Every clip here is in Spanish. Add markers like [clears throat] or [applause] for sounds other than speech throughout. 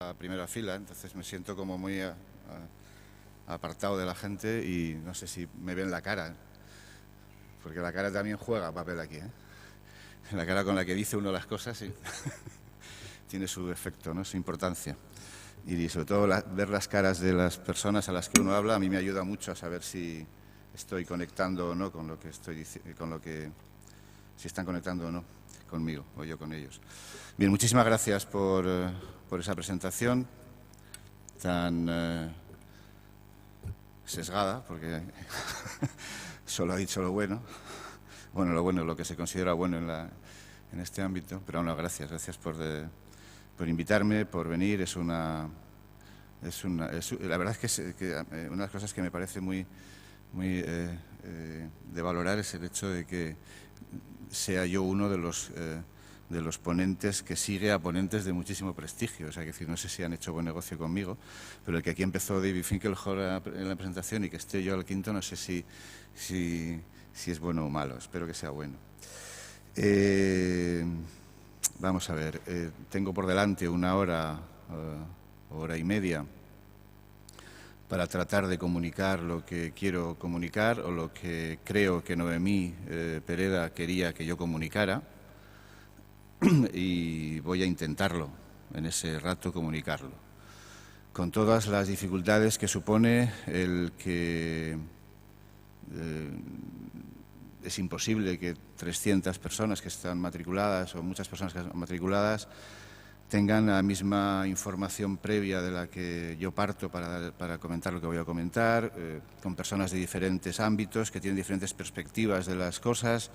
a primera fila, entonces me siento como muy eh, apartado de la gente y no sé si me ven la cara, porque la cara también juega papel aquí. ¿eh? La cara con la que dice uno las cosas [laughs] tiene su efecto, ¿no? su importancia. Y sobre todo ver las caras de las personas a las que uno habla a mí me ayuda mucho a saber si estoy conectando o no con lo que estoy con lo que si están conectando o no conmigo o yo con ellos. Bien, muchísimas gracias por eh, por esa presentación tan eh, sesgada, porque [laughs] solo ha dicho lo bueno. Bueno, lo bueno es lo que se considera bueno en, en este ámbito, pero bueno, gracias, gracias por, por invitarme, por venir. Es una. Es una la verdad es que, eh, una de las cosas que me parece muy, muy eh, de valorar es el hecho de que sea yo uno de los de los ponentes que sigue a ponentes de muchísimo prestigio. O sea, que decir, no sé si han hecho buen negocio conmigo, pero el que aquí empezó David Finkelhor en la presentación y que esté yo al quinto, no sé si, es bueno o malo. Espero que sea bueno. Eh, vamos a ver, eh, tengo por delante una hora, eh, hora y media para tratar de comunicar lo que quiero comunicar o lo que creo que Noemí Pereda quería que yo comunicara. [clears throat] y voy a intentarlo en ese rato comunicarlo. Con todas las dificultades que supone el que eh, es imposible que 300 personas que están matriculadas o muchas personas que están matriculadas tengan la misma información previa de la que yo parto para, comentar lo que voy a comentar, eh, con personas de diferentes ámbitos que tienen diferentes perspectivas de las cosas.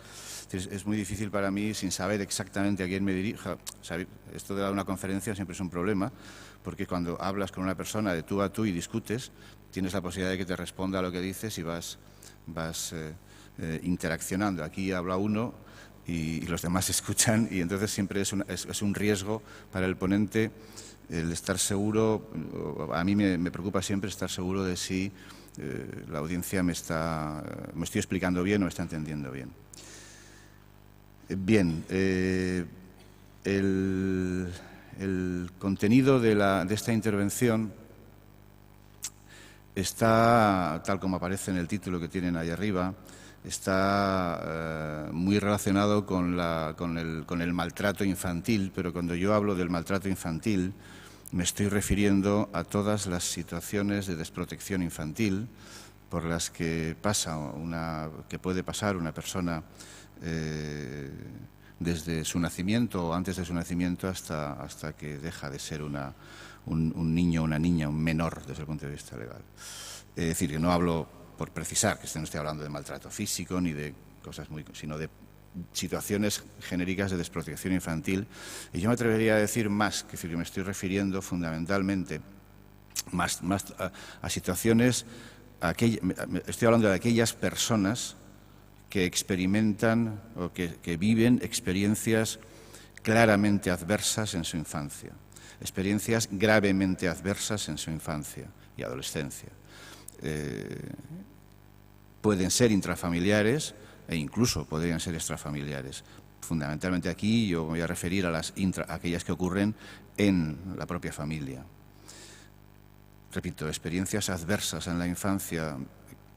Es, muy difícil para mí, sin saber exactamente a quién me dirija, esto de dar una conferencia siempre es un problema, porque cuando hablas con una persona de tú a tú y discutes, tienes la posibilidad de que te responda a lo que dices y vas, eh, eh, interaccionando. Aquí habla uno y, los demás [laughs] escuchan y entonces siempre es, un riesgo para el ponente el estar seguro, a mí me, preocupa siempre estar seguro de si eh, la audiencia me está, me estoy explicando bien o me está entendiendo bien. Bien, eh, el, contenido de, de, esta intervención está, tal como aparece en el título que tienen ahí arriba, está eh, muy relacionado con, el, maltrato infantil, pero cuando yo hablo del maltrato infantil me estoy refiriendo a todas las situaciones de desprotección infantil por las que, pasa una, que puede pasar una persona eh, desde su nacimiento o antes de su nacimiento hasta, que deja de ser un, un niño, una niña, un menor desde el punto de vista legal. Es decir, que no hablo por precisar, que no estoy hablando de maltrato físico ni de cosas muy, sino de situaciones genéricas de desprotección infantil. Y yo me atrevería a decir más, que, que me estoy refiriendo fundamentalmente más, a, situaciones, estoy hablando de aquellas personas que experimentan o que viven experiencias claramente adversas en su infancia, experiencias gravemente adversas en su infancia y adolescencia. Eh, pueden ser intrafamiliares e incluso podrían ser extrafamiliares. Fundamentalmente aquí yo voy a referir a, las aquellas que ocurren en la propia familia. Repito, experiencias adversas en la infancia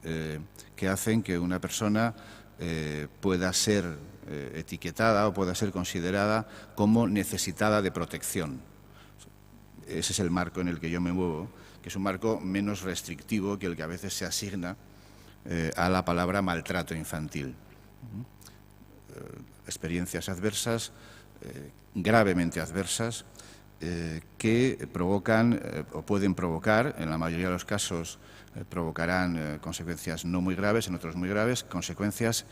eh, que hacen que una persona eh, pueda ser etiquetada o pueda ser considerada como necesitada de protección. Ese es el marco en el que yo me muevo es un marco menos restrictivo que el que a veces se asigna eh, a la palabra maltrato infantil. Eh, experiencias adversas, eh, gravemente adversas, que provocan o pueden provocar, en la mayoría de los casos provocarán consecuencias no muy graves, en otros muy graves, consecuencias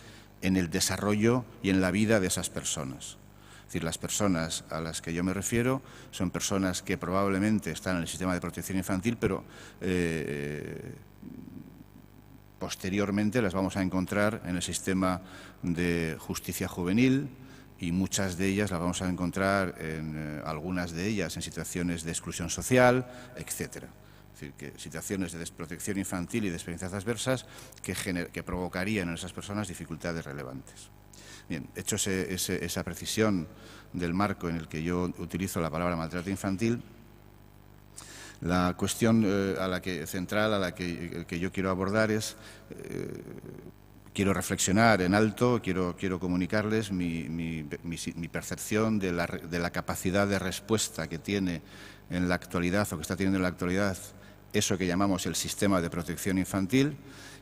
en el desarrollo y en la vida de esas personas. Es decir, las personas a las que yo me refiero son personas que probablemente están en el sistema de protección infantil, pero eh, posteriormente las vamos a encontrar en el sistema de justicia juvenil, y muchas de ellas las vamos a encontrar en eh, algunas de ellas en situaciones de exclusión social, etcétera. Es decir, situaciones de desprotección infantil y de experiencias adversas que, que provocarían en esas personas dificultades relevantes. Bien, hecho esa precisión del marco en el que yo utilizo la palabra maltrato infantil, la cuestión eh, a la que, central a la que, eh, yo quiero abordar es, eh, quiero reflexionar en alto, quiero, quiero comunicarles mi, percepción de la, capacidad de respuesta que tiene en la actualidad o que está teniendo en la actualidad eso que llamamos el sistema de protección infantil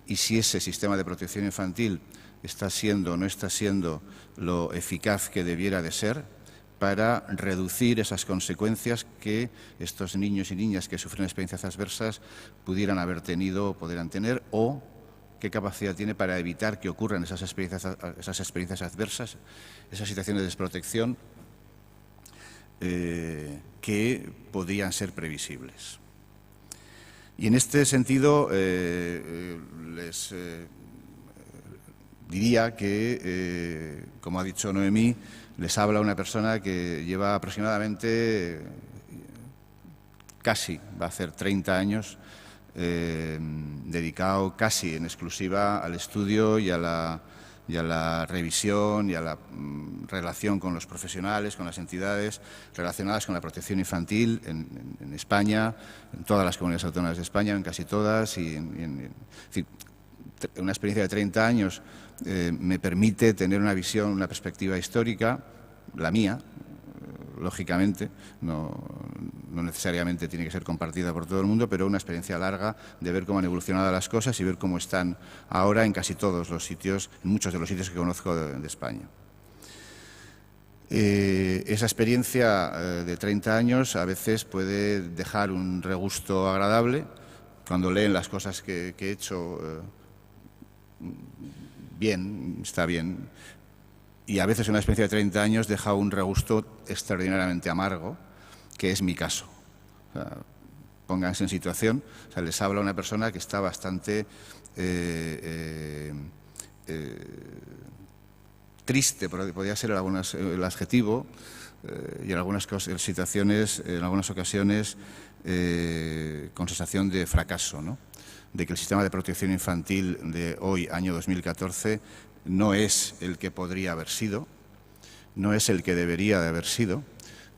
y si ese sistema de protección infantil está siendo o no está siendo lo eficaz que debiera de ser para reducir esas consecuencias que estos niños y niñas que sufren experiencias adversas pudieran haber tenido o pudieran tener o qué capacidad tiene para evitar que ocurran esas experiencias, esas experiencias adversas, esas situaciones de desprotección eh, que podían ser previsibles. Y en este sentido eh, eh, les diría que, eh, como ha dicho Noemí, les habla una persona que lleva aproximadamente, eh, casi, va a hacer 30 años, eh, dedicado casi en exclusiva al estudio y a la y a la revisión y a la mm, relación con los profesionales, con las entidades relacionadas con la protección infantil en, España, en todas las comunidades autónomas de España, en casi todas, y en, una experiencia de 30 años eh, me permite tener una visión, una perspectiva histórica, la mía, lógicamente, no, necesariamente tiene que ser compartida por todo el mundo, pero una experiencia larga de ver cómo han evolucionado las cosas y ver cómo están ahora en casi todos los sitios, en muchos de los sitios que conozco de, España. Eh, esa experiencia eh, de 30 años a veces puede dejar un regusto agradable cuando leen las cosas que, he hecho bien, está bien. Y a veces una experiencia de 30 años deja un regusto extraordinariamente amargo, que es mi caso. pónganse en situación, les habla una persona que está bastante eh, eh, eh, triste, podría ser el adjetivo, y en algunas situaciones, en algunas ocasiones, con sensación de fracaso, ¿no? de que el sistema de protección infantil de hoy, año 2014, no es el que podría haber sido, no es el que debería de haber sido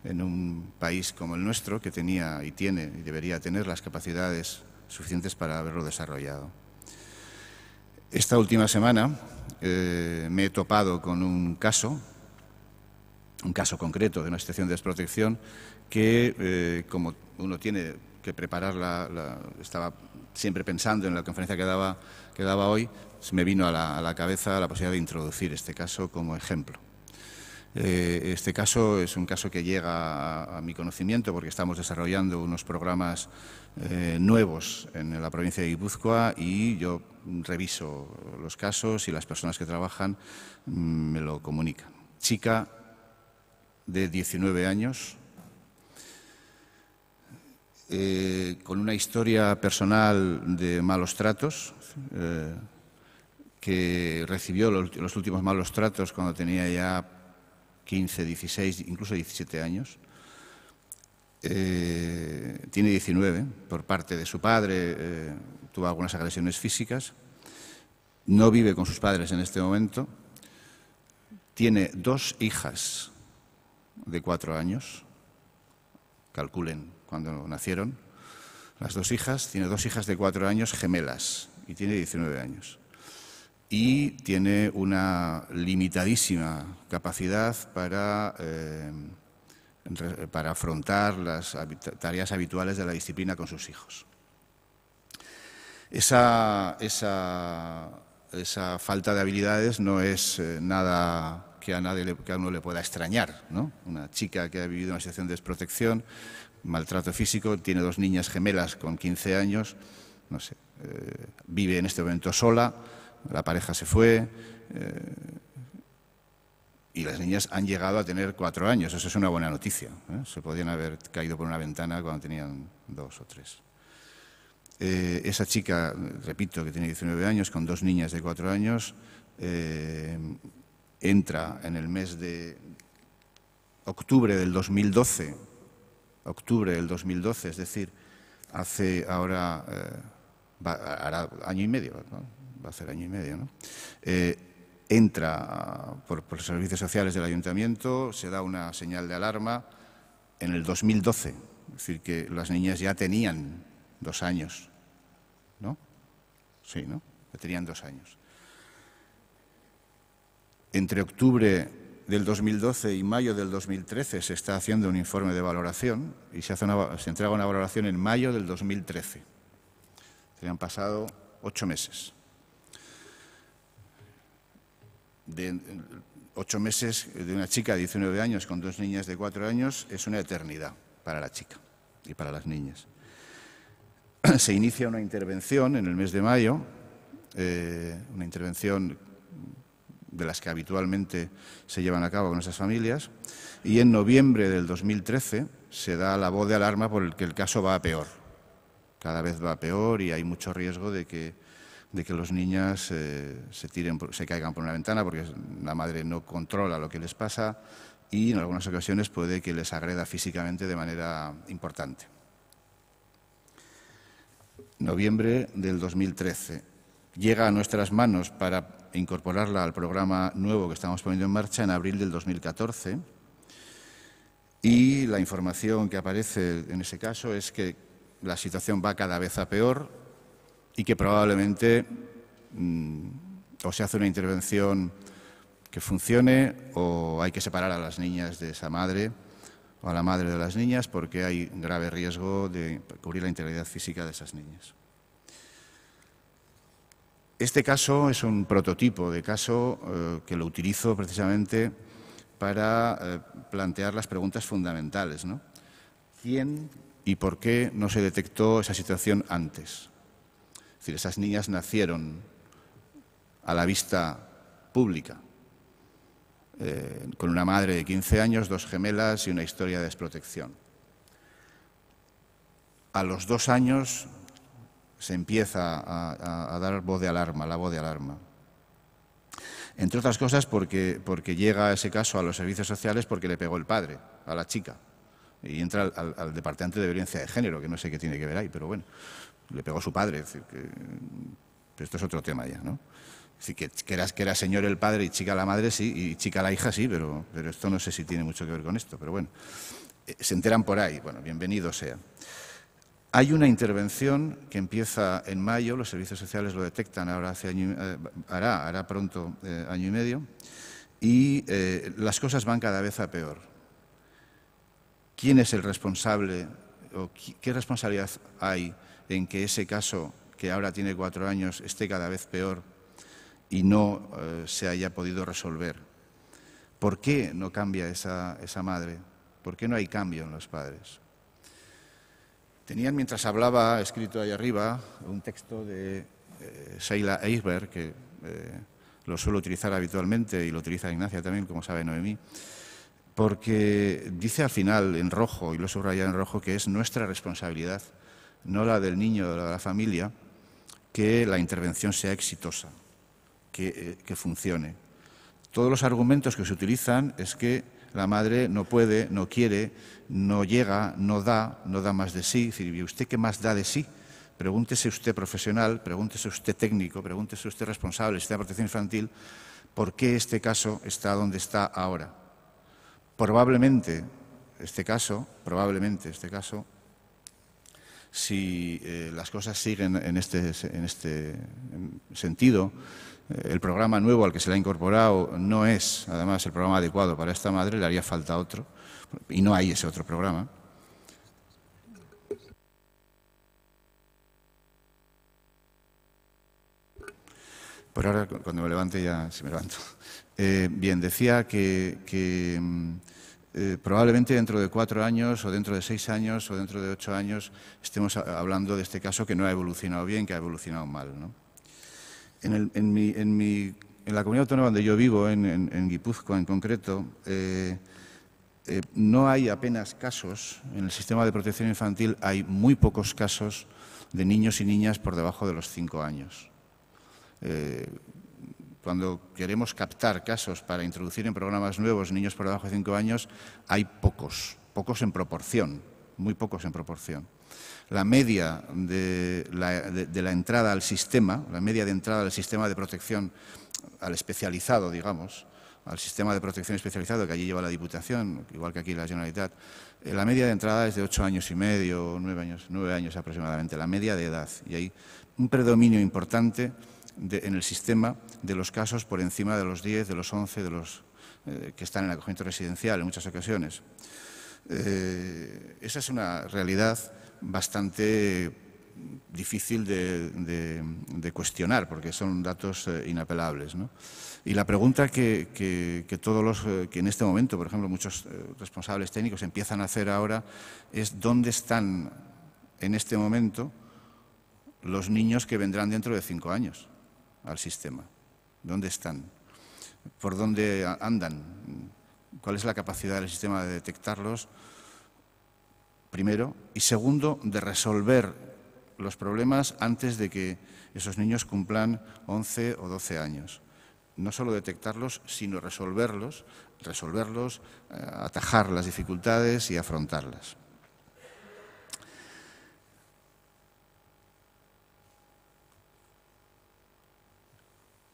en un país como el nuestro, que tenía y tiene y debería tener las capacidades suficientes para haberlo desarrollado. Esta última semana eh, me he topado con un caso, un caso concreto de una situación de desprotección que, eh, como uno tiene que preparar, la, estaba siempre pensando en la conferencia que daba, hoy, me vino a la, cabeza la posibilidad de introducir este caso como ejemplo. Eh, este caso es un caso que llega a, mi conocimiento porque estamos desarrollando unos programas eh, nuevos en la provincia de Guipúzcoa y yo reviso los casos y las personas que trabajan mm, me lo comunican. Chica de 19 años, eh, con una historia personal de malos tratos, eh, que recibió los, últimos malos tratos cuando tenía ya 15, 16, incluso 17 años. Eh, tiene 19 por parte de su padre, tuvo algunas agresiones físicas, no vive con sus padres en este momento, tiene dos hijas de cuatro años, calculen cuando nacieron, las dos hijas, tiene dos hijas de cuatro años gemelas y tiene 19 años. Y tiene una limitadísima capacidad para, eh, para afrontar las tareas habituales de la disciplina con sus hijos. Esa, esa, esa falta de habilidades no es eh, nada que a, nadie, que uno le pueda extrañar. ¿no? Una chica que ha vivido una situación de desprotección maltrato físico, tiene dos niñas gemelas con 15 años, no sé, eh, vive en este momento sola, la pareja se fue. Eh, y las niñas han llegado a tener cuatro años, eso es una buena noticia. ¿eh? Se podían haber caído por una ventana cuando tenían dos o tres. esa chica, repito, que tiene 19 años, con dos niñas de cuatro años, entra en el mes de octubre del 2012 octubre del 2012, es decir, hace ahora, eh, año y medio, va a ser año y medio, eh, entra por, por, los servicios sociales del ayuntamiento, se da una señal de alarma en el 2012, es decir, que las niñas ya tenían dos años, ¿no? Sí, ¿no? Ya tenían dos años. Entre octubre del 2012 y mayo del 2013 se está haciendo un informe de valoración y se, hace se entrega una valoración en mayo del 2013. Se han pasado ocho meses. De, ocho meses de una chica de 19 años con dos niñas de cuatro años es una eternidad para la chica y para las niñas. [clears throat] Se inicia una intervención en el mes de mayo, eh, una intervención de las que habitualmente se llevan a cabo con esas familias, y en noviembre del 2013 se da la voz de alarma por el que el caso va a peor. Cada vez va peor y hay mucho riesgo de que, los niñas eh, se, tiren, se caigan por una ventana porque la madre no controla lo que les pasa y en algunas ocasiones puede que les agreda físicamente de manera importante. Noviembre del 2013 llega a nuestras manos para incorporarla al programa nuevo que estamos poniendo en marcha en abril del 2014. Y la información que aparece en ese caso es que la situación va cada vez a peor y que probablemente mm, o se hace una intervención que funcione o hay que separar a las niñas de esa madre o a la madre de las niñas porque hay grave riesgo de cubrir la integridad física de esas niñas. Este caso es un prototipo de caso eh, que lo utilizo precisamente para eh, plantear las preguntas fundamentales. ¿Quién y por qué no se detectó esa situación antes? Es decir, esas niñas nacieron a la vista pública, eh, con una madre de 15 años, dos gemelas y una historia de desprotección. A los dos años se empieza a, dar voz de alarma, la voz de alarma. Entre otras cosas porque, porque llega ese caso a los servicios sociales porque le pegó el padre a la chica y entra al, departamento de violencia de género, que no sé qué tiene que ver ahí, pero bueno, le pegó su padre. pero esto es otro tema ya, ¿no? que, era, que, era, señor el padre y chica la madre, sí, y chica la hija, sí, pero, pero esto no sé si tiene mucho que ver con esto, pero bueno, eh, se enteran por ahí, bueno, bienvenido sea. Hay una intervención que empieza en mayo, los servicios sociales lo detectan, ahora hace año, eh, hará, pronto eh, año y medio, y eh, las cosas van cada vez a peor. ¿Quién es el responsable o qué, responsabilidad hay en que ese caso, que ahora tiene cuatro años, esté cada vez peor y no se haya podido resolver? ¿Por qué no cambia esa madre? ¿Por qué no hay cambio en los padres? Tenían, mientras hablaba, escrito ahí arriba, un texto de eh, Sheila Eisberg, que eh, lo suelo utilizar habitualmente y lo utiliza Ignacia también, como sabe Noemí, porque dice al final, en rojo, y lo subraya en rojo, que es nuestra responsabilidad, no la del niño o la de la familia, que la intervención sea exitosa, que eh, funcione. Todos los argumentos que se utilizan es que la madre no puede, no quiere, no llega, no da, no da más de sí. Es decir, ¿y usted qué más da de sí? Pregúntese usted profesional, pregúntese usted técnico, pregúntese usted responsable del sistema de protección infantil, ¿por qué este caso está donde está ahora? Probablemente, este caso, probablemente este caso, si eh, las cosas siguen en este, este sentido, el programa nuevo al que se le ha incorporado no es, además, el programa adecuado para esta madre, le haría falta otro, y no hay ese otro programa. Por ahora, cuando me levante, ya se me levanto. [laughs] Eh, bien, decía que, mm, eh, probablemente dentro de cuatro años, o dentro de seis años, o dentro de ocho años, estemos hablando de este caso que no ha evolucionado bien, que ha evolucionado mal, ¿no? en, la comunidad autónoma donde yo vivo, en, Guipúzcoa en concreto, eh, eh, no hay apenas casos, en el sistema de protección infantil hay muy pocos casos de niños y niñas por debajo de los cinco años. Eh, cuando queremos captar casos para introducir en programas nuevos niños por debajo de cinco años, hay pocos, pocos en proporción, muy pocos en proporción la media de la, entrada al sistema, la media de entrada al sistema de protección, al especializado, digamos, al sistema de protección especializado que allí lleva la Diputación, igual que aquí la Generalitat, eh, la media de entrada es de ocho años y medio, nueve años, nueve años aproximadamente, la media de edad. Y hay un predominio importante en el sistema de los casos por encima de los 10, de los 11, de los eh, que están en acogimiento residencial en muchas ocasiones. Eh, esa es una realidad bastante difícil de, cuestionar, porque son datos eh, inapelables. Y la pregunta que, todos los eh, que en este momento, por ejemplo, muchos eh, responsables técnicos empiezan a hacer ahora es dónde están en este momento los niños que vendrán dentro de cinco años al sistema. ¿Dónde están? ¿Por dónde andan? ¿Cuál es la capacidad del sistema de detectarlos? primero, y segundo, de resolver los problemas antes de que esos niños cumplan 11 o 12 años. No solo detectarlos, sino resolverlos, resolverlos, eh, atajar las dificultades y afrontarlas.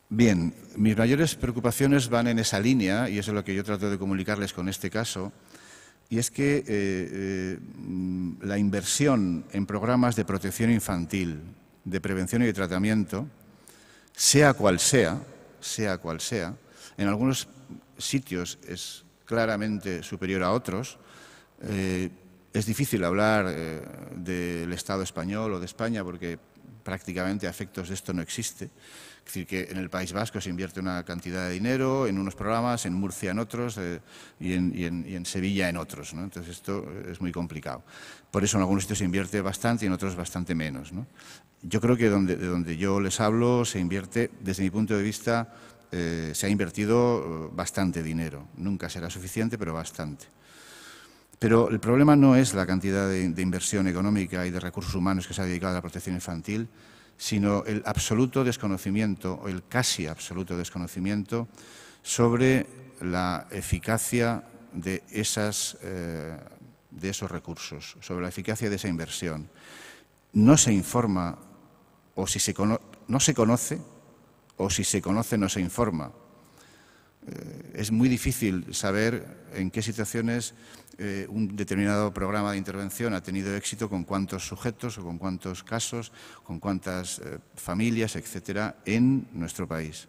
Bien, mis mayores preocupaciones van en esa línea, y eso es lo que yo trato de comunicarles con este caso, y es que eh, eh, la inversión en programas de protección infantil, de prevención y de tratamiento, sea cual sea, sea cual sea, en algunos sitios es claramente superior a otros. Eh, es difícil hablar del Estado español o de España porque prácticamente a efectos de esto no existe. Es decir, que en el País Vasco se invierte una cantidad de dinero en unos programas, en Murcia en otros eh, y, en, Sevilla en otros. Entonces esto es muy complicado. Por eso en algunos sitios se invierte bastante y en otros bastante menos. Yo creo que donde, de donde yo les hablo se invierte, desde mi punto de vista, eh, se ha invertido eh, bastante dinero. Nunca será suficiente, pero bastante. Pero el problema no es la cantidad de inversión económica y de recursos humanos que se ha dedicado a la protección infantil, sino el absoluto desconocimiento, o el casi absoluto desconocimiento, sobre la eficacia de, eh, de esos recursos, sobre la eficacia de esa inversión. No se informa, o si se no se conoce, o si se conoce no se informa. Eh, es muy difícil saber en qué situaciones eh, un determinado programa de intervención ha tenido éxito con cuántos sujetos o con cuántos casos, con cuántas eh, familias, etcétera, en nuestro país.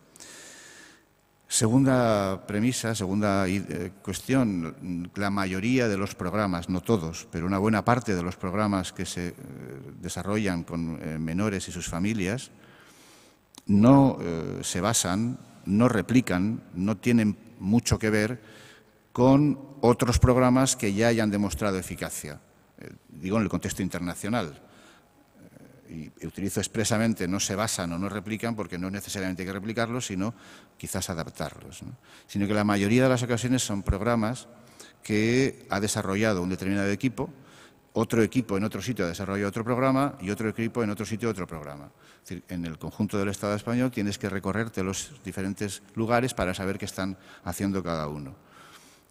Segunda premisa, segunda cuestión, la mayoría de los programas, no todos, pero una buena parte de los programas que se desarrollan con menores y sus familias no se basan no replican, no tienen mucho que ver con otros programas que ya hayan demostrado eficacia, eh, digo en el contexto internacional. Eh, y utilizo expresamente no se basan o no replican porque no necesariamente hay que replicarlos, sino quizás adaptarlos. Sino que la mayoría de las ocasiones son programas que ha desarrollado un determinado equipo, otro equipo en otro sitio ha desarrollado otro programa y otro equipo en otro sitio otro programa. Es decir, en el conjunto del Estado español tienes que recorrerte los diferentes lugares para saber qué están haciendo cada uno.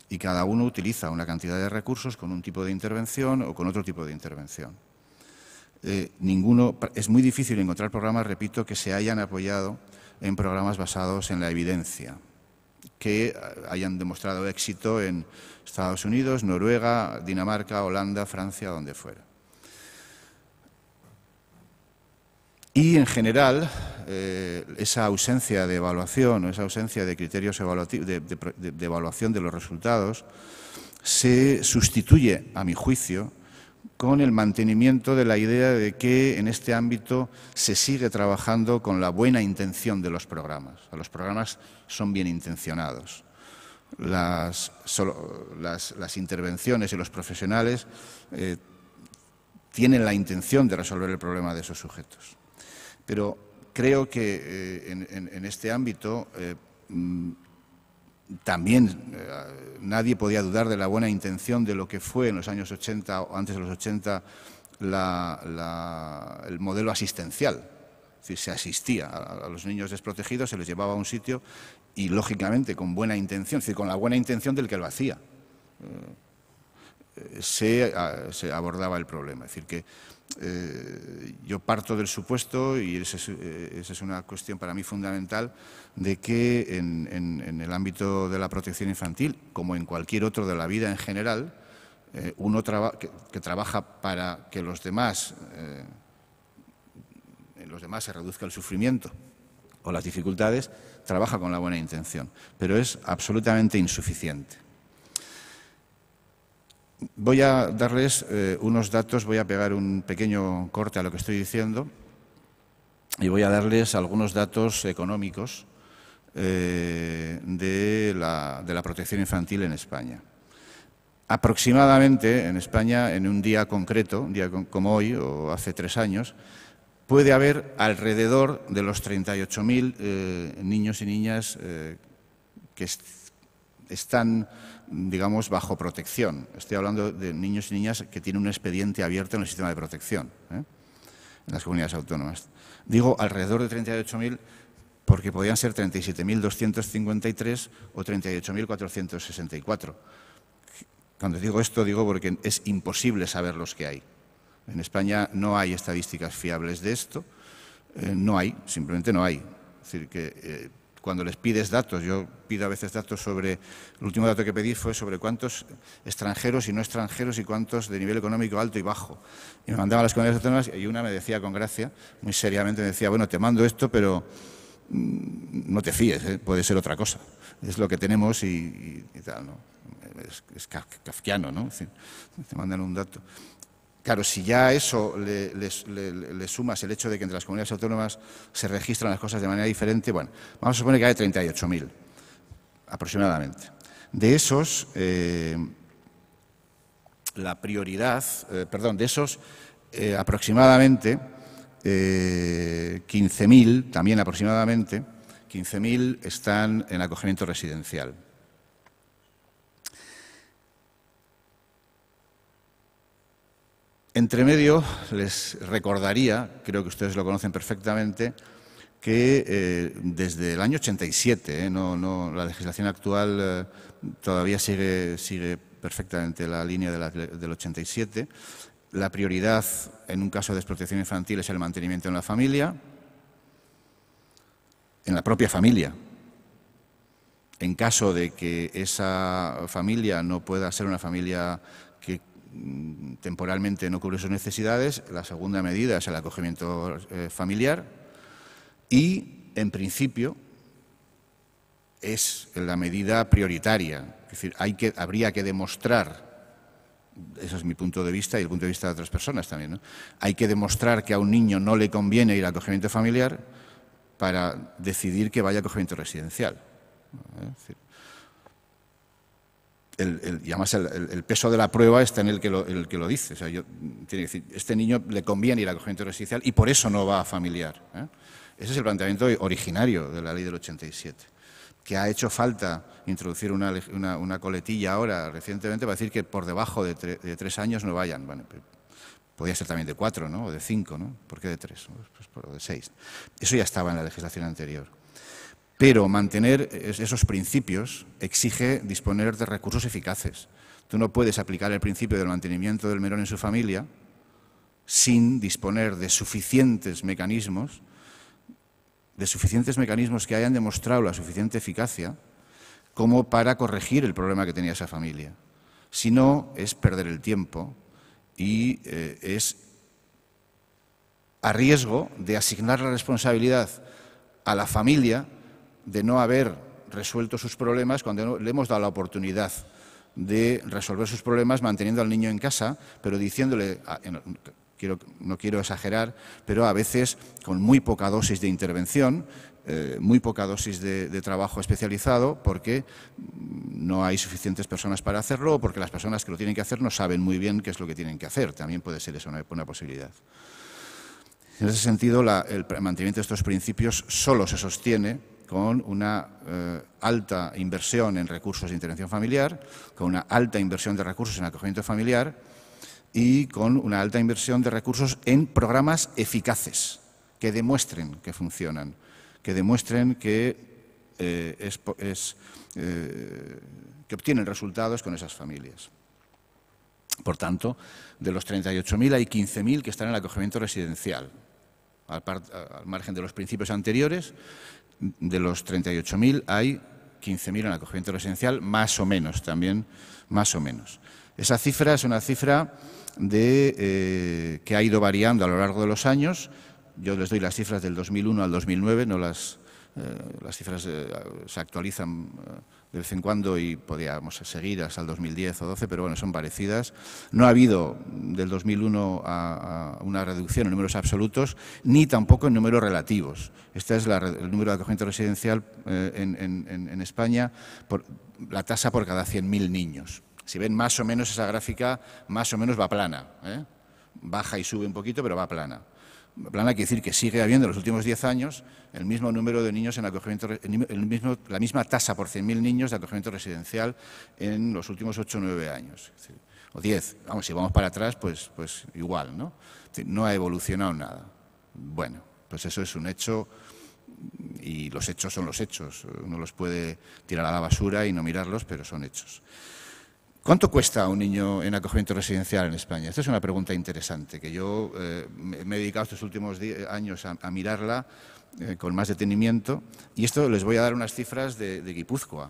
Y cada uno utiliza una cantidad de recursos con un tipo de intervención o con otro tipo de intervención. Eh, es muy difícil encontrar programas, repito, que se hayan apoyado en programas basados en la evidencia que eh, hayan demostrado éxito en Estados Unidos, Noruega, Dinamarca, Holanda, Francia, donde fuera. Y en general, eh, esa ausencia de evaluación o esa ausencia de criterios de, evaluación de los resultados se sustituye, a mi juicio, con el mantenimiento de la idea de que en este ámbito se sigue trabajando con la buena intención de los programas. Los programas son bien intencionados. Las, intervenciones y los profesionales eh, tienen la intención de resolver el problema de esos sujetos. Pero creo que eh, en, este ámbito eh, mm, también eh, nadie podía dudar de la buena intención de lo que fue en los años 80 o antes de los 80 el modelo asistencial. Es decir, se asistía a, los niños desprotegidos, se les llevaba a un sitio y, lógicamente, con buena intención, es con la buena intención del que lo hacía, eh, se, ah, se abordaba el problema. Es decir, que eh, yo parto del supuesto, y eh, esa es, una cuestión para mí fundamental, de que en, el ámbito de la protección infantil, como en cualquier otro de la vida en general, eh, uno que, trabaja para que los demás, en los demás se reduzca el sufrimiento o las dificultades, trabaja con la buena intención, pero es absolutamente insuficiente. Voy a darles eh, unos datos, voy a pegar un pequeño corte a lo que estoy diciendo y voy a darles algunos datos económicos eh, de, la, protección infantil en España. Aproximadamente en España, en un día concreto, un día como hoy o hace tres años, puede haber alrededor de los 38.000 eh, niños y niñas eh, que están digamos, bajo protección. Estoy hablando de niños y niñas que tienen un expediente abierto en el sistema de protección, ¿eh? en las comunidades autónomas. Digo alrededor de 38.000 porque podían ser 37.253 o 38.464. Cuando digo esto, digo porque es imposible saber los que hay. En España no hay estadísticas fiables de esto, eh, no hay, simplemente no hay. Es decir, que eh, cuando les pides datos, yo pido a veces datos sobre, el último dato que pedí fue sobre cuántos extranjeros y no extranjeros y cuántos de nivel económico alto y bajo. Y me mandaban las comunidades autónomas y una me decía con gracia, muy seriamente, me decía, bueno, te mando esto, pero mm, no te fíes, ¿eh? puede ser otra cosa. Es lo que tenemos y, tal, ¿no? Es, es kafkiano, ¿no? te mandan un dato. Claro, si ya a eso le, sumas el hecho de que entre las comunidades autónomas se registran las cosas de manera diferente, bueno, vamos a suponer que hay 38.000 aproximadamente. De esos, eh, la prioridad, eh, perdón, de esos eh, aproximadamente 15.000, también aproximadamente, 15.000 están en acogimiento residencial. Entre medio, les recordaría, creo que ustedes lo conocen perfectamente, que eh, desde el año 87, eh, no, no, la legislación actual eh, todavía sigue, perfectamente la línea del 87, la prioridad en un caso de desprotección infantil es el mantenimiento en la familia, en la propia familia. En caso de que esa familia no pueda ser una familia Mm, temporalmente no cubre sus necesidades. La segunda medida es el acogimiento eh, familiar. Y, en principio, es la medida prioritaria. Es decir, hay que, habría que demostrar, ese es mi punto de vista y el punto de vista de otras personas también, hay que demostrar que a un niño no le conviene ir al acogimiento familiar para decidir que vaya a acogimiento residencial. Es decir, el, el, y además el, peso de la prueba está en el que lo, el que lo dice. O sea, yo, tiene que decir, este niño le conviene ir a acogimiento residencial y por eso no va a familiar. ¿eh? Ese es el planteamiento originario de la ley del 87 que ha hecho falta introducir una, coletilla ahora recientemente para decir que por debajo de, tres años no vayan. Bueno, podía ser también de cuatro, ¿no? O de cinco, ¿no? ¿Por qué de tres? Pues, pues, de seis. Eso ya estaba en la legislación anterior. Pero mantener esos principios exige disponer de recursos eficaces. Tú no puedes aplicar el principio del mantenimiento del menor en su familia sin disponer de suficientes mecanismos, de suficientes mecanismos que hayan demostrado la suficiente eficacia como para corregir el problema que tenía esa familia. Si no, es perder el tiempo y eh, es a riesgo de asignar la responsabilidad a la familia de no haber resuelto sus problemas cuando le hemos dado la oportunidad de resolver sus problemas manteniendo al niño en casa, pero diciéndole, ah, no quiero exagerar, pero a veces con muy poca dosis de intervención, eh, muy poca dosis de, trabajo especializado, porque no hay suficientes personas para hacerlo, o porque las personas que lo tienen que hacer no saben muy bien qué es lo que tienen que hacer. También puede ser eso una, posibilidad. En ese sentido, el mantenimiento de estos principios solo se sostiene con una eh, alta inversión en recursos de intervención familiar, con una alta inversión de recursos en acogimiento familiar y con una alta inversión de recursos en programas eficaces que demuestren que funcionan, que demuestren que, eh, eh, obtienen resultados con esas familias. Por tanto, de los 38.000 hay 15.000 que están en el acogimiento residencial, al, margen de los principios anteriores, de los 38.000 hay 15.000 en acogimiento residencial, más o menos también, más o menos. Esa cifra es una cifra de, eh, que ha ido variando a lo largo de los años. Yo les doy las cifras del 2001 al 2009, no las, eh, las cifras eh, se actualizan de vez en cuando y podíamos seguir hasta el 2010 o 12, pero bueno, son parecidas. No ha habido del 2001 a, una reducción en números absolutos, ni tampoco en números relativos. Este es el número de acogimiento residencial eh, en, España, por, la tasa por cada 100.000 niños. Si ven más o menos esa gráfica, más o menos va plana. ¿eh? Baja y sube un poquito, pero va plana plan hay que decir que sigue habiendo en los últimos 10 años el mismo número de niños en acogimiento, la misma tasa por 100.000 niños de acogimiento residencial en los últimos 8 o 9 años. o 10, vamos, si vamos para atrás, pues, pues igual, ¿no? no ha evolucionado nada. Bueno, pues eso es un hecho y los hechos son los hechos. Uno los puede tirar a la basura y no mirarlos, pero son hechos. ¿Cuánto cuesta un niño en acogimiento residencial en España? Esta es una pregunta interesante que yo eh, me he dedicado estos últimos eh, años a, mirarla eh, con más detenimiento y esto les voy a dar unas cifras de, Guipúzcoa.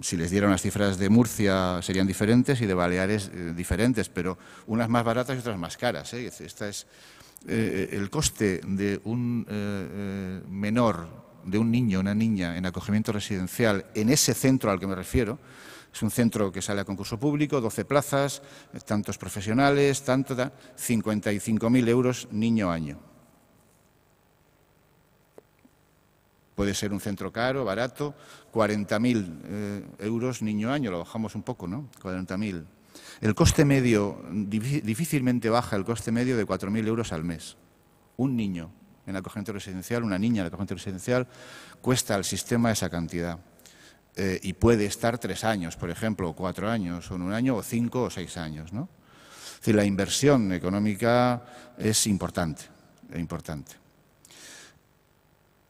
si les diera unas cifras de Murcia serían diferentes y de Baleares diferentes, pero unas más baratas y otras más caras. Esta es el coste de un menor, de un niño, una niña en acogimiento residencial en ese centro al que me refiero es un centro que sale a concurso público, 12 plazas, tantos profesionales, tanto, 55.000 euros niño año. Puede ser un centro caro, barato, 40.000 eh, euros niño año, lo bajamos un poco, ¿no? 40.000. El coste medio, difícilmente baja el coste medio de 4.000 euros al mes. Un niño en el acogimiento residencial, una niña en el acogimiento residencial, cuesta al sistema esa cantidad. Eh, y puede estar tres años, por ejemplo, o cuatro años, o un año, o cinco o seis años. ¿no? Es decir, la inversión económica es importante, importante.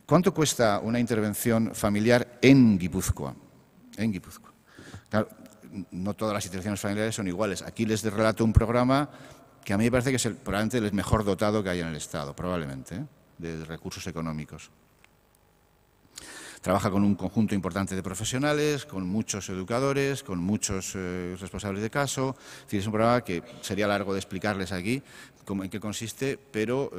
¿Cuánto cuesta una intervención familiar en Guipúzcoa? no todas las intervenciones familiares son iguales. Aquí les relato un programa que a mí me parece que es el, probablemente el mejor dotado que hay en el Estado, probablemente, ¿eh? de recursos económicos trabaja con un conjunto importante de profesionales, con muchos educadores, con muchos eh, responsables de caso. Es es un programa que sería largo de explicarles aquí cómo, en qué consiste, pero eh,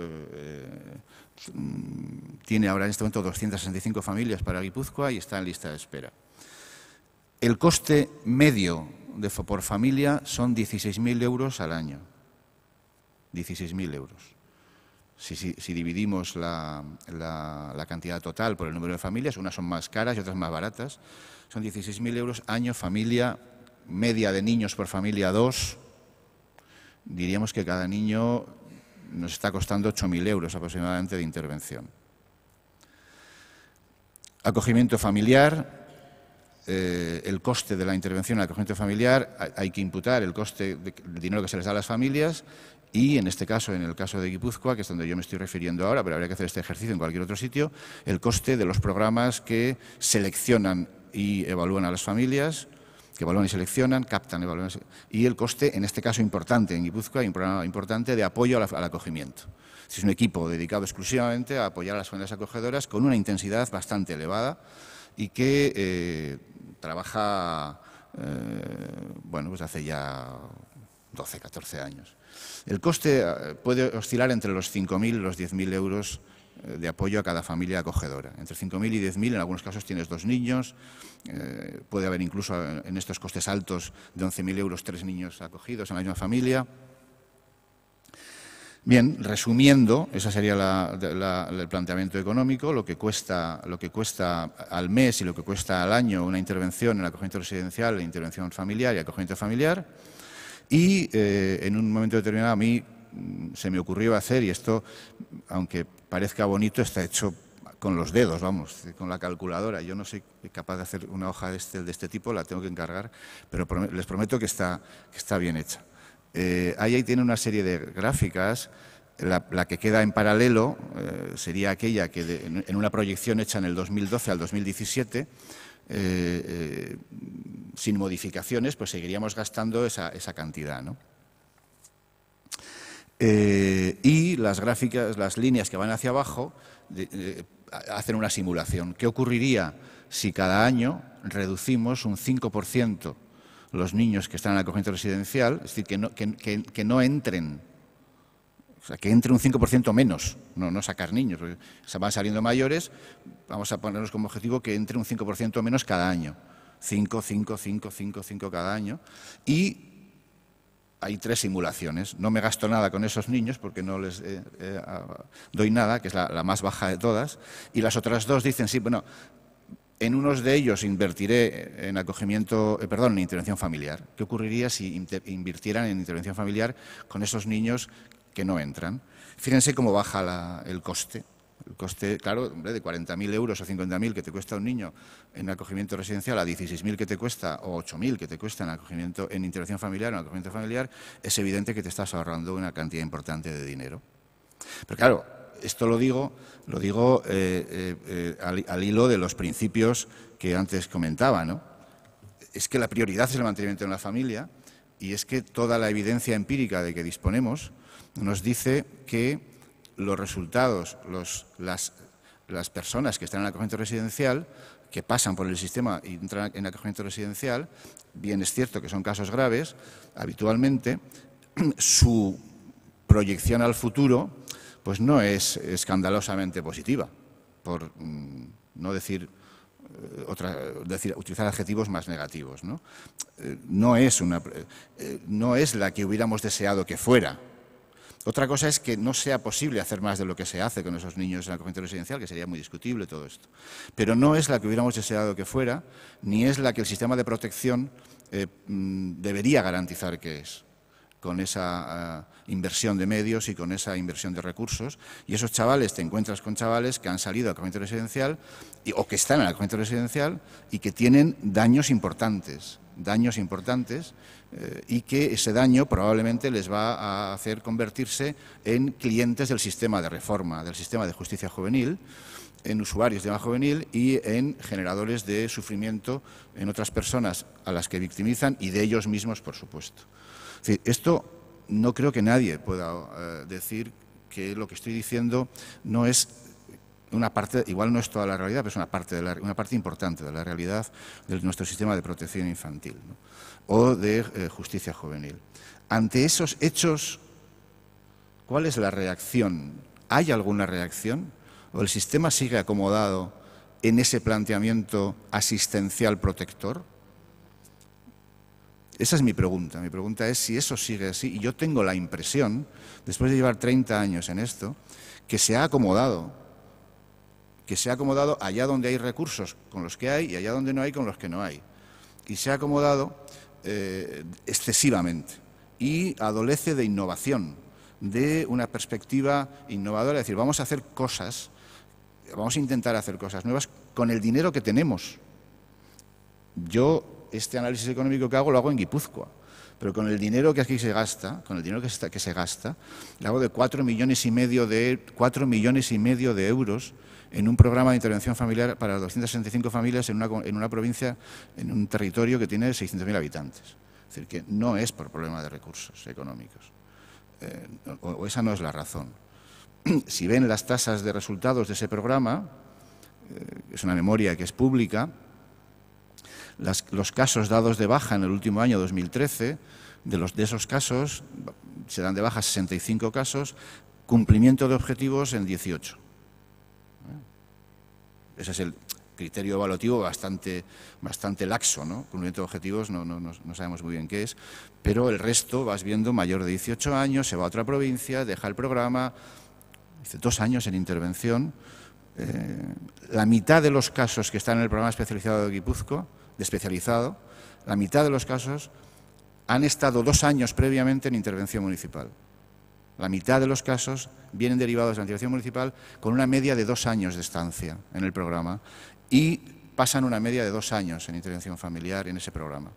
eh, mm, tiene ahora en este momento 265 familias para Guipúzcoa y está en lista de espera. El coste medio por familia son 16.000 euros al año. 16.000 euros si, dividimos la, cantidad total por el número de familias, unas son más caras y otras más baratas, son 16.000 euros año, familia, media de niños por familia dos. diríamos que cada niño nos está costando 8.000 euros aproximadamente de intervención. Acogimiento familiar, eh, el coste de la intervención en acogimiento familiar, hay que imputar el coste del dinero que se les da a las familias y en este caso, en el caso de Guipúzcoa, que es donde yo me estoy refiriendo ahora, pero habría que hacer este ejercicio en cualquier otro sitio, el coste de los programas que seleccionan y evalúan a las familias, que evalúan y seleccionan, captan, y evalúan y el coste, en este caso importante, en Guipúzcoa un programa importante de apoyo al, acogimiento. Es un equipo dedicado exclusivamente a apoyar a las familias acogedoras con una intensidad bastante elevada y que eh, trabaja, eh, bueno, pues hace ya 12, 14 años. El coste eh, puede oscilar entre los 5.000 y los 10.000 euros eh, de apoyo a cada familia acogedora. Entre 5.000 y 10.000, en algunos casos tienes dos niños, eh, puede haber incluso en estos costes altos de 11.000 euros tres niños acogidos en la misma familia. Bien, resumiendo, ese sería el planteamiento económico, lo que, cuesta, lo que cuesta al mes y lo que cuesta al año una intervención en acogimiento residencial, intervención familiar y acogimiento familiar. Y eh, en un momento determinado a mí mm, se me ocurrió hacer, y esto, aunque parezca bonito, está hecho con los dedos, vamos, con la calculadora. Yo no soy capaz de hacer una hoja de este, de este tipo, la tengo que encargar, pero les prometo que está, bien hecha. Eh, ahí tiene una serie de gráficas. La, que queda en paralelo eh, sería aquella que en una proyección hecha en el 2012 al 2017 eh, eh, sin modificaciones, pues seguiríamos gastando esa, cantidad. Eh, y las gráficas, las líneas que van hacia abajo, hacen una simulación. ¿Qué ocurriría si cada año reducimos un 5% los niños que están en la conjunto residencial, es decir, que no entren sea, que entre un 5% menos, no, sacar niños, se van saliendo mayores, vamos a ponernos como objetivo que entre un 5% menos cada año. 5, 5, 5, 5, 5 cada año. Y hay tres simulaciones. No me gasto nada con esos niños porque no les eh, eh, doy nada, que es la, más baja de todas. Y las otras dos dicen, sí, bueno, en unos de ellos invertiré en acogimiento, eh, perdón, en intervención familiar. ¿Qué ocurriría si invirtieran en intervención familiar con esos niños que no entran. Fíjense cómo baja el coste. El coste, claro, de 40.000 euros a 50.000 que te cuesta un niño en acogimiento residencial, a 16.000 que te cuesta o 8.000 que te cuesta en, acogimiento, en integración familiar o en acogimiento familiar, es evidente que te estás ahorrando una cantidad importante de dinero. Pero claro, esto lo digo, lo digo eh, eh, eh, al, hilo de los principios que antes comentaba, ¿no? Es que la prioridad es el mantenimiento en la familia y es que toda la evidencia empírica de que disponemos nos dice que los resultados, las, personas que están en acogimiento residencial, que pasan por el sistema y entran en acogimiento residencial, bien es cierto que son casos graves, habitualmente [clears throat] su proyección al futuro pues no es escandalosamente positiva, por mm, no eh, decir utilizar adjetivos más negativos. Eh, eh, no es la que hubiéramos deseado que fuera, otra cosa es que no sea posible hacer más de lo que se hace con esos niños en la comunidad residencial, que sería muy discutible todo esto. Pero no es la que hubiéramos deseado que fuera, ni es la que el sistema de protección eh, mm, debería garantizar que es con esa ah, inversión de medios y con esa inversión de recursos. Y esos chavales, te encuentras con chavales que han salido al comunidad residencial o que están en el comunidad residencial y que tienen daños importantes daños importantes eh, y que ese daño probablemente les va a hacer convertirse en clientes del sistema de reforma, del sistema de justicia juvenil en usuarios de la juvenil y en generadores de sufrimiento en otras personas a las que victimizan y de ellos mismos, por supuesto. esto no creo que nadie pueda eh, decir que lo que estoy diciendo no es una parte, igual no es toda la realidad, pero es una parte, importante de la realidad de nuestro sistema de protección infantil o de eh, justicia juvenil. Ante esos hechos, ¿cuál es la reacción? ¿Hay alguna reacción? ¿O el sistema sigue acomodado en ese planteamiento asistencial protector? Esa es mi pregunta. Mi pregunta es si eso sigue así. Y yo tengo la impresión, después de llevar 30 años en esto, que se ha acomodado que se ha acomodado allá donde hay recursos con los que hay y allá donde no hay con los que no hay. Y se ha acomodado eh, excesivamente y adolece de innovación, de una perspectiva innovadora, es decir, vamos a hacer cosas, vamos a intentar hacer cosas nuevas con el dinero que tenemos. Yo este análisis económico que hago lo hago en Guipúzcoa, pero con el dinero que aquí se gasta, con el dinero que se, gasta, le hago de cuatro millones y medio de cuatro millones y medio de euros en un programa de intervención familiar para 265 familias en una, en una provincia, en un territorio que tiene 600.000 habitantes. Es decir, que no es por problema de recursos económicos. Eh, o, esa no es la razón. [clears throat] Si ven las tasas de resultados de ese programa, eh, es una memoria que es pública, los casos dados de baja en el último año 2013, de, de esos casos, se dan de baja 65 casos, cumplimiento de objetivos en 18. Ese es el criterio evaluativo bastante, bastante laxo, ¿no? Cumplimiento de objetivos no, sabemos muy bien qué es, pero el resto vas viendo mayor de 18 años, se va a otra provincia, deja el programa, dice dos años en intervención. Eh, la mitad de los casos que están en el programa especializado de Guipuzco, de especializado, la mitad de los casos han estado dos años previamente en intervención municipal. La mitad de los casos vienen derivados de la intervención municipal con una media de dos años de estancia en el programa y pasan una media de dos años en intervención familiar en ese programa.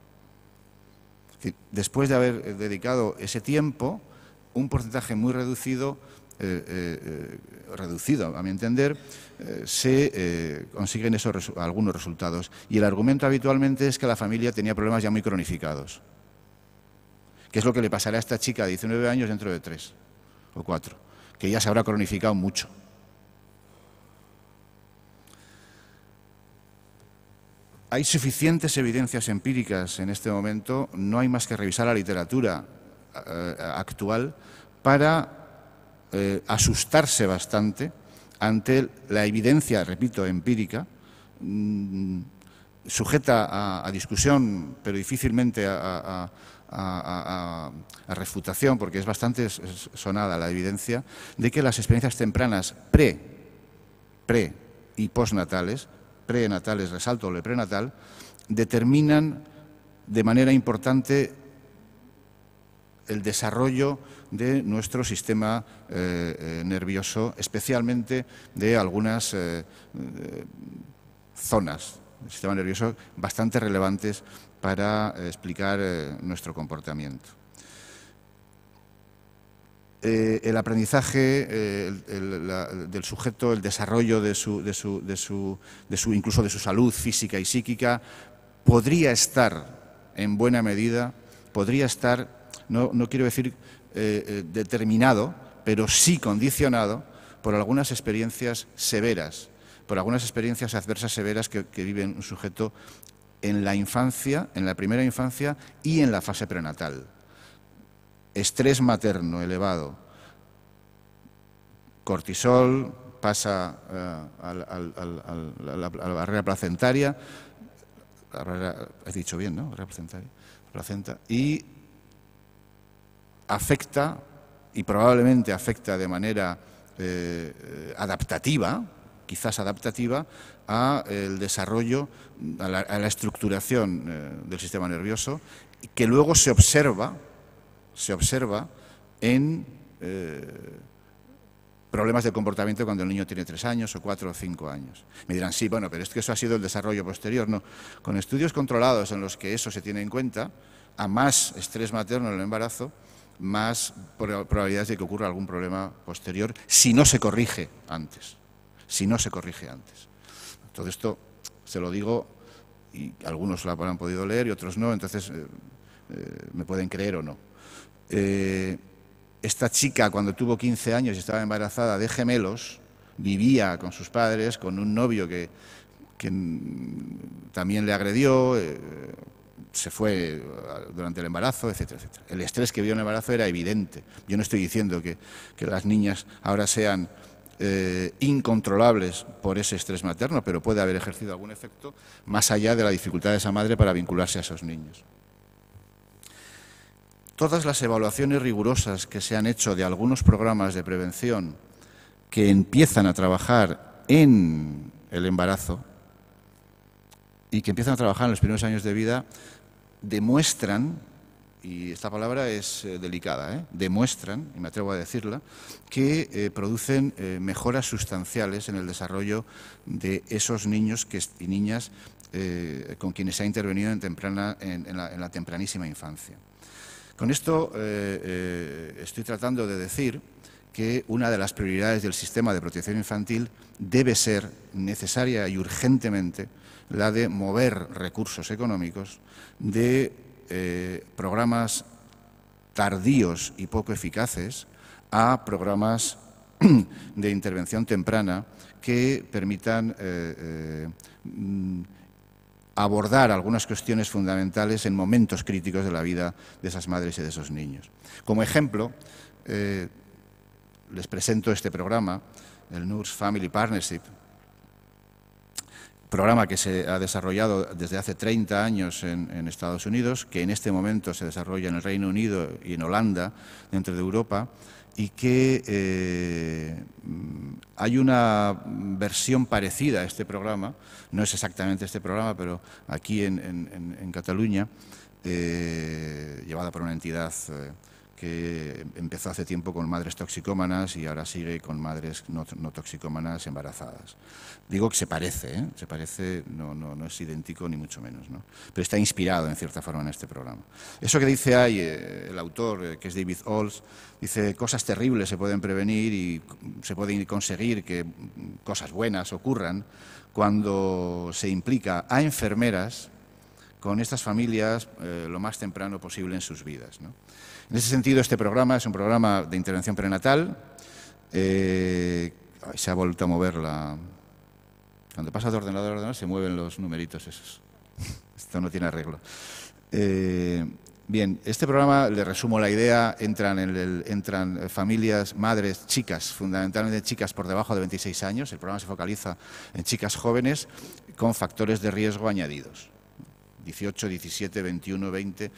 Después de haber eh, dedicado ese tiempo, un porcentaje muy reducido eh, eh, reducido, a mi entender, se consiguen esos algunos resultados. Y el argumento habitualmente es que la familia tenía problemas ya muy cronificados. ¿Qué es lo que le pasará a esta chica de 19 años dentro de tres? o cuatro, que ya se habrá cronificado mucho. Hay suficientes evidencias empíricas en este momento, no hay más que revisar la literatura eh, actual para eh, asustarse bastante ante la evidencia, repito, empírica, mm, sujeta a, discusión, pero difícilmente a, a, refutación, porque es bastante sonada la evidencia, de que las experiencias tempranas pre, pre y postnatales, prenatales, resalto, o prenatal, determinan de manera importante el desarrollo de nuestro sistema eh, eh, nervioso, especialmente de algunas eh, zonas del sistema nervioso bastante relevantes para eh, explicar eh, nuestro comportamiento. Eh, el aprendizaje del sujeto, el desarrollo de su, incluso de su salud física y psíquica, podría estar en buena medida, podría estar, no, quiero decir determinado, pero sí condicionado por algunas experiencias severas, por algunas experiencias adversas severas que vive un sujeto en la infancia, en la primera infancia y en la fase prenatal. Estrés materno elevado, cortisol pasa eh, a, la, barrera placentaria, la he dicho bien, ¿no? Barrera placentaria, placenta, y afecta, y probablemente afecta de manera eh, eh, adaptativa, quizás adaptativa a el desarrollo, a la, estructuración eh, del sistema nervioso, que luego se observa, se observa en eh, problemas de comportamiento cuando el niño tiene tres años o cuatro o cinco años. Me dirán, sí, bueno, pero es que eso ha sido el desarrollo posterior. No, con estudios controlados en los que eso se tiene en cuenta, a más estrés materno en el embarazo, más probabilidades de que ocurra algún problema posterior si no se corrige antes si no se corrige antes. Todo esto se lo digo y algunos lo habrán podido leer y otros no, entonces eh, eh, me pueden creer o no. Eh, esta chica cuando tuvo 15 años y estaba embarazada de gemelos, vivía con sus padres, con un novio que, también le agredió, se fue durante el embarazo, etcétera, etcétera. El estrés que vio en el embarazo era evidente. Yo no estoy diciendo que las niñas ahora sean eh, incontrolables por ese estrés materno, pero puede haber ejercido algún efecto más allá de la dificultad de esa madre para vincularse a esos niños. Todas las evaluaciones rigurosas que se han hecho de algunos programas de prevención que empiezan a trabajar en el embarazo y que empiezan a trabajar en los primeros años de vida demuestran y esta palabra es eh, delicada, ¿eh? demuestran, y me atrevo a decirla, que eh, producen mejoras sustanciales en el desarrollo de esos niños y niñas con quienes se ha intervenido en, la, en la, tempranísima infancia. Con esto estoy tratando de decir que una de las prioridades del sistema de protección infantil debe ser necesaria y urgentemente la de mover recursos económicos de eh, programas tardíos y poco eficaces a programas [clears throat] de intervención temprana que permitan eh, eh, mm, abordar algunas cuestiones fundamentales en momentos críticos de la vida de esas madres y de esos niños. Como ejemplo, les presento este programa, el NURS Family Partnership, programa que se ha desarrollado desde hace 30 años en, Estados Unidos, que en este momento se desarrolla en el Reino Unido y en Holanda, dentro de Europa, y que eh, hay una versión parecida a este programa, no es exactamente este programa, pero aquí en, Cataluña, eh, llevada por una entidad... Eh, que empezó hace tiempo con madres toxicómanas y ahora sigue con madres no, toxicómanas embarazadas. Digo que se parece, ¿eh? se parece, no, es idéntico ni mucho menos, ¿no? pero está inspirado en cierta forma en este programa. Eso que dice ahí eh, el autor, eh, que es David Halls dice cosas terribles se pueden prevenir y se pueden conseguir que cosas buenas ocurran cuando se implica a enfermeras con estas familias lo más temprano posible en sus vidas. En ese sentido, este programa es un programa de intervención prenatal. Eh, se ha vuelto a mover la... Cuando pasa de ordenador a ordenador se mueven los numeritos esos. [laughs] Esto no tiene arreglo. Eh, bien, este programa, le resumo la idea, entran, entran familias, madres, chicas, fundamentalmente chicas por debajo de 26 años. El programa se focaliza en chicas jóvenes con factores de riesgo añadidos. 18, 17, 21, 20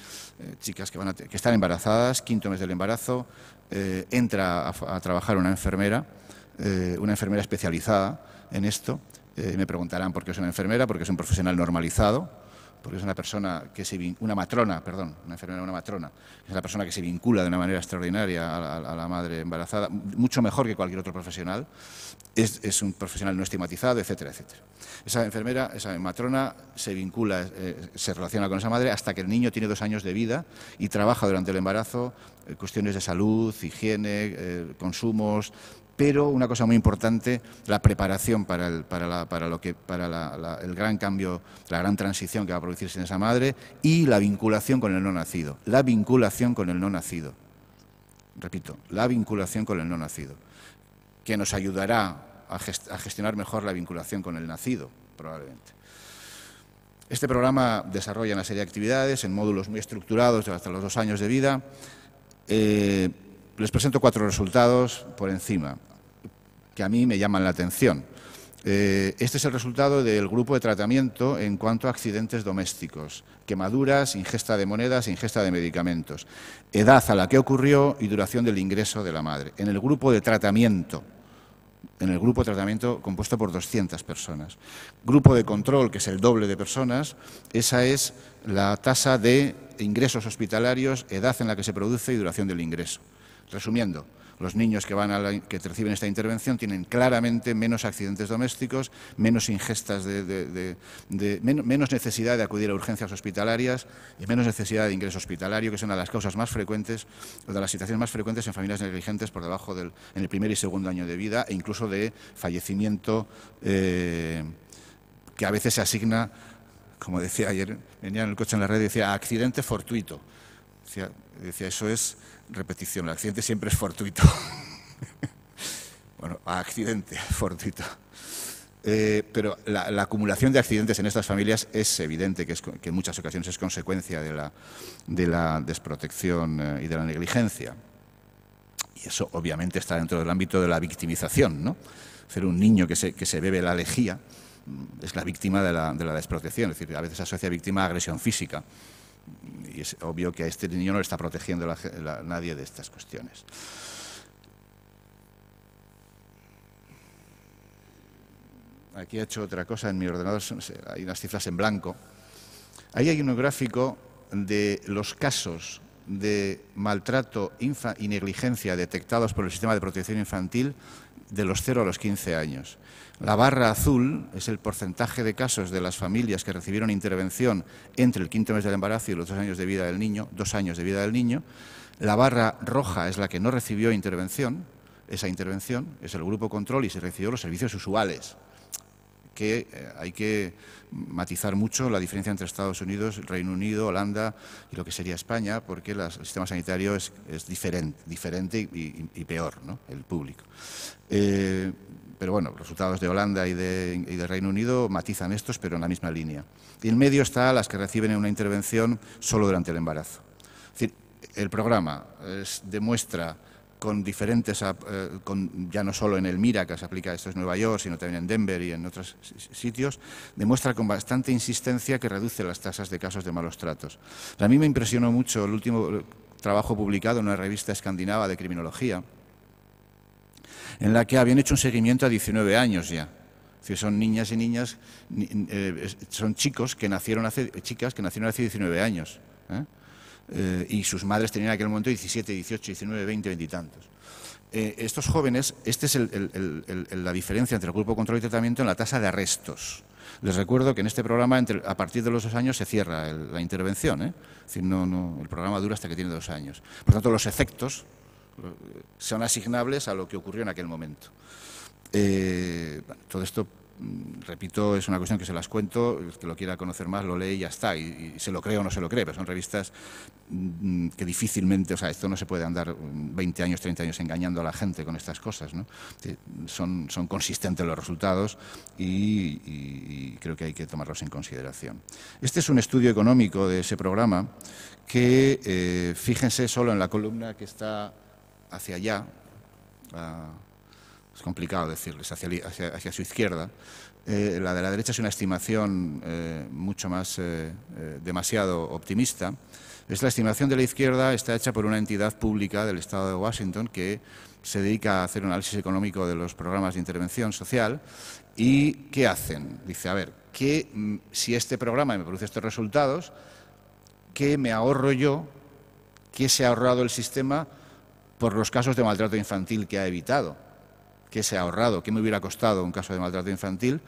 chicas que, están embarazadas, quinto mes del embarazo, eh, entra a, trabajar una enfermera, eh, una enfermera especializada en esto. Eh, me preguntarán por qué es una enfermera, porque es un profesional normalizado, porque es una persona que se una matrona, perdón, una enfermera, una matrona, es la persona que se vincula de una manera extraordinaria a la, madre embarazada, mucho mejor que cualquier otro profesional, es, un profesional no estigmatizado, etcétera, etcétera. Esa enfermera, esa matrona, se vincula, eh, se relaciona con esa madre hasta que el niño tiene dos años de vida y trabaja durante el embarazo eh, cuestiones de salud, higiene, eh, consumos, pero una cosa muy importante, la preparación para, el, para, lo que, para el gran cambio, la gran transición que va a producirse en esa madre y la vinculación con el no nacido. La vinculación con el no nacido. Repito, la vinculación con el no nacido que nos ayudará a, gestionar mejor la vinculación con el nacido, probablemente. Este programa desarrolla una serie de actividades en módulos muy estructurados hasta los dos años de vida. Eh, les presento cuatro resultados por encima que a mí me llaman la atención. Eh, este es el resultado del grupo de tratamiento en cuanto a accidentes domésticos, quemaduras, ingesta de monedas, ingesta de medicamentos, edad a la que ocurrió y duración del ingreso de la madre. En el grupo de tratamiento, en el grupo de tratamiento compuesto por 200 personas. Grupo de control, que es el doble de personas, esa es la tasa de ingresos hospitalarios, edad en la que se produce y duración del ingreso. Resumiendo, los niños que, que reciben esta intervención tienen claramente menos accidentes domésticos, menos ingestas de, menos necesidad de acudir a urgencias hospitalarias y menos necesidad de ingreso hospitalario, que es una de las causas más frecuentes, o de las situaciones más frecuentes en familias negligentes por debajo del en el primer y segundo año de vida e incluso de fallecimiento eh, que a veces se asigna, como decía ayer, venía en el coche en la red y decía accidente fortuito. decía eso es repetición, el accidente siempre es fortuito. [laughs] bueno, accidente, [laughs] fortuito. Eh, pero la, acumulación de accidentes en estas familias es evidente que, es, que en muchas ocasiones es consecuencia de la, desprotección eh, y de la negligencia. Y eso obviamente está dentro del ámbito de la victimización, ¿no? Ser un niño que se, que se bebe la lejía mm, es la víctima de la, de la desprotección, es decir, a veces asocia víctima a agresión física y es obvio que a este niño no le está protegiendo nadie de estas cuestiones. Aquí he hecho otra cosa en mi ordenador, hay unas cifras en blanco. Ahí hay un gráfico de los casos de maltrato y negligencia detectados por el sistema de protección infantil de los 0 a los 15 años. La barra azul es el porcentaje de casos de las familias que recibieron intervención entre el quinto mes del embarazo y los dos años de vida del niño, dos años de vida del niño. La barra roja es la que no recibió intervención, esa intervención es el grupo control y se recibió los servicios usuales que eh, hay que matizar mucho la diferencia entre Estados Unidos, Reino Unido, Holanda y lo que sería España, porque el sistema sanitario es, diferente, y, peor, ¿no? el público. Eh, pero bueno, los resultados de Holanda y de, y Reino Unido matizan estos, pero en la misma línea. Y en medio está las que reciben una intervención solo durante el embarazo. Es decir, el programa demuestra con diferentes, eh, ya no solo en MIRA, que se aplica esto en Nueva York, sino también en Denver y en otros sitios, demuestra con bastante insistencia que reduce las tasas de casos de malos tratos. a mí me impresionó mucho el último eh, trabajo publicado en una revista escandinava de criminología, en la que habían hecho un seguimiento a 19 años ya. son niñas y niñas, eh, son chicos que nacieron hace, chicas que nacieron hace 19 años. Eh, y sus madres tenían en aquel momento 17, 18, 19, 20, 20 y tantos. Eh, estos jóvenes, esta es la diferencia entre el grupo control y tratamiento en la tasa de arrestos. Les recuerdo que en este programa, a partir de los dos años, se cierra la intervención. ¿eh? no, no, el programa dura hasta que tiene dos años. Por tanto, los efectos eh, son asignables a lo que ocurrió en aquel momento. todo esto Mm, repito, es una cuestión que se las cuento, el que lo quiera conocer más lo lee y ya está, y, se lo cree o no se lo cree, pero son revistas mm, que difícilmente, o sea, esto no se puede andar 20 mm, años, 30 años engañando a la gente con estas cosas, ¿no? Son, consistentes los resultados y, creo que hay que tomarlos en consideración. Este es un estudio económico de ese programa que, eh, fíjense solo en la columna que está hacia allá, es complicado decirles, hacia, su izquierda. Eh, la de la derecha es una estimación eh, mucho más eh, demasiado optimista. Es la estimación de la izquierda, está hecha por una entidad pública del Estado de Washington que se dedica a hacer un análisis económico de los programas de intervención social. ¿Y qué hacen? Dice, a ver, mm, si este programa me produce estos resultados, ¿qué me ahorro yo? ¿Qué se ha ahorrado el sistema por los casos de maltrato infantil que ha evitado? ¿Qué se ha ahorrado? ¿Qué me hubiera costado un caso de maltrato infantil?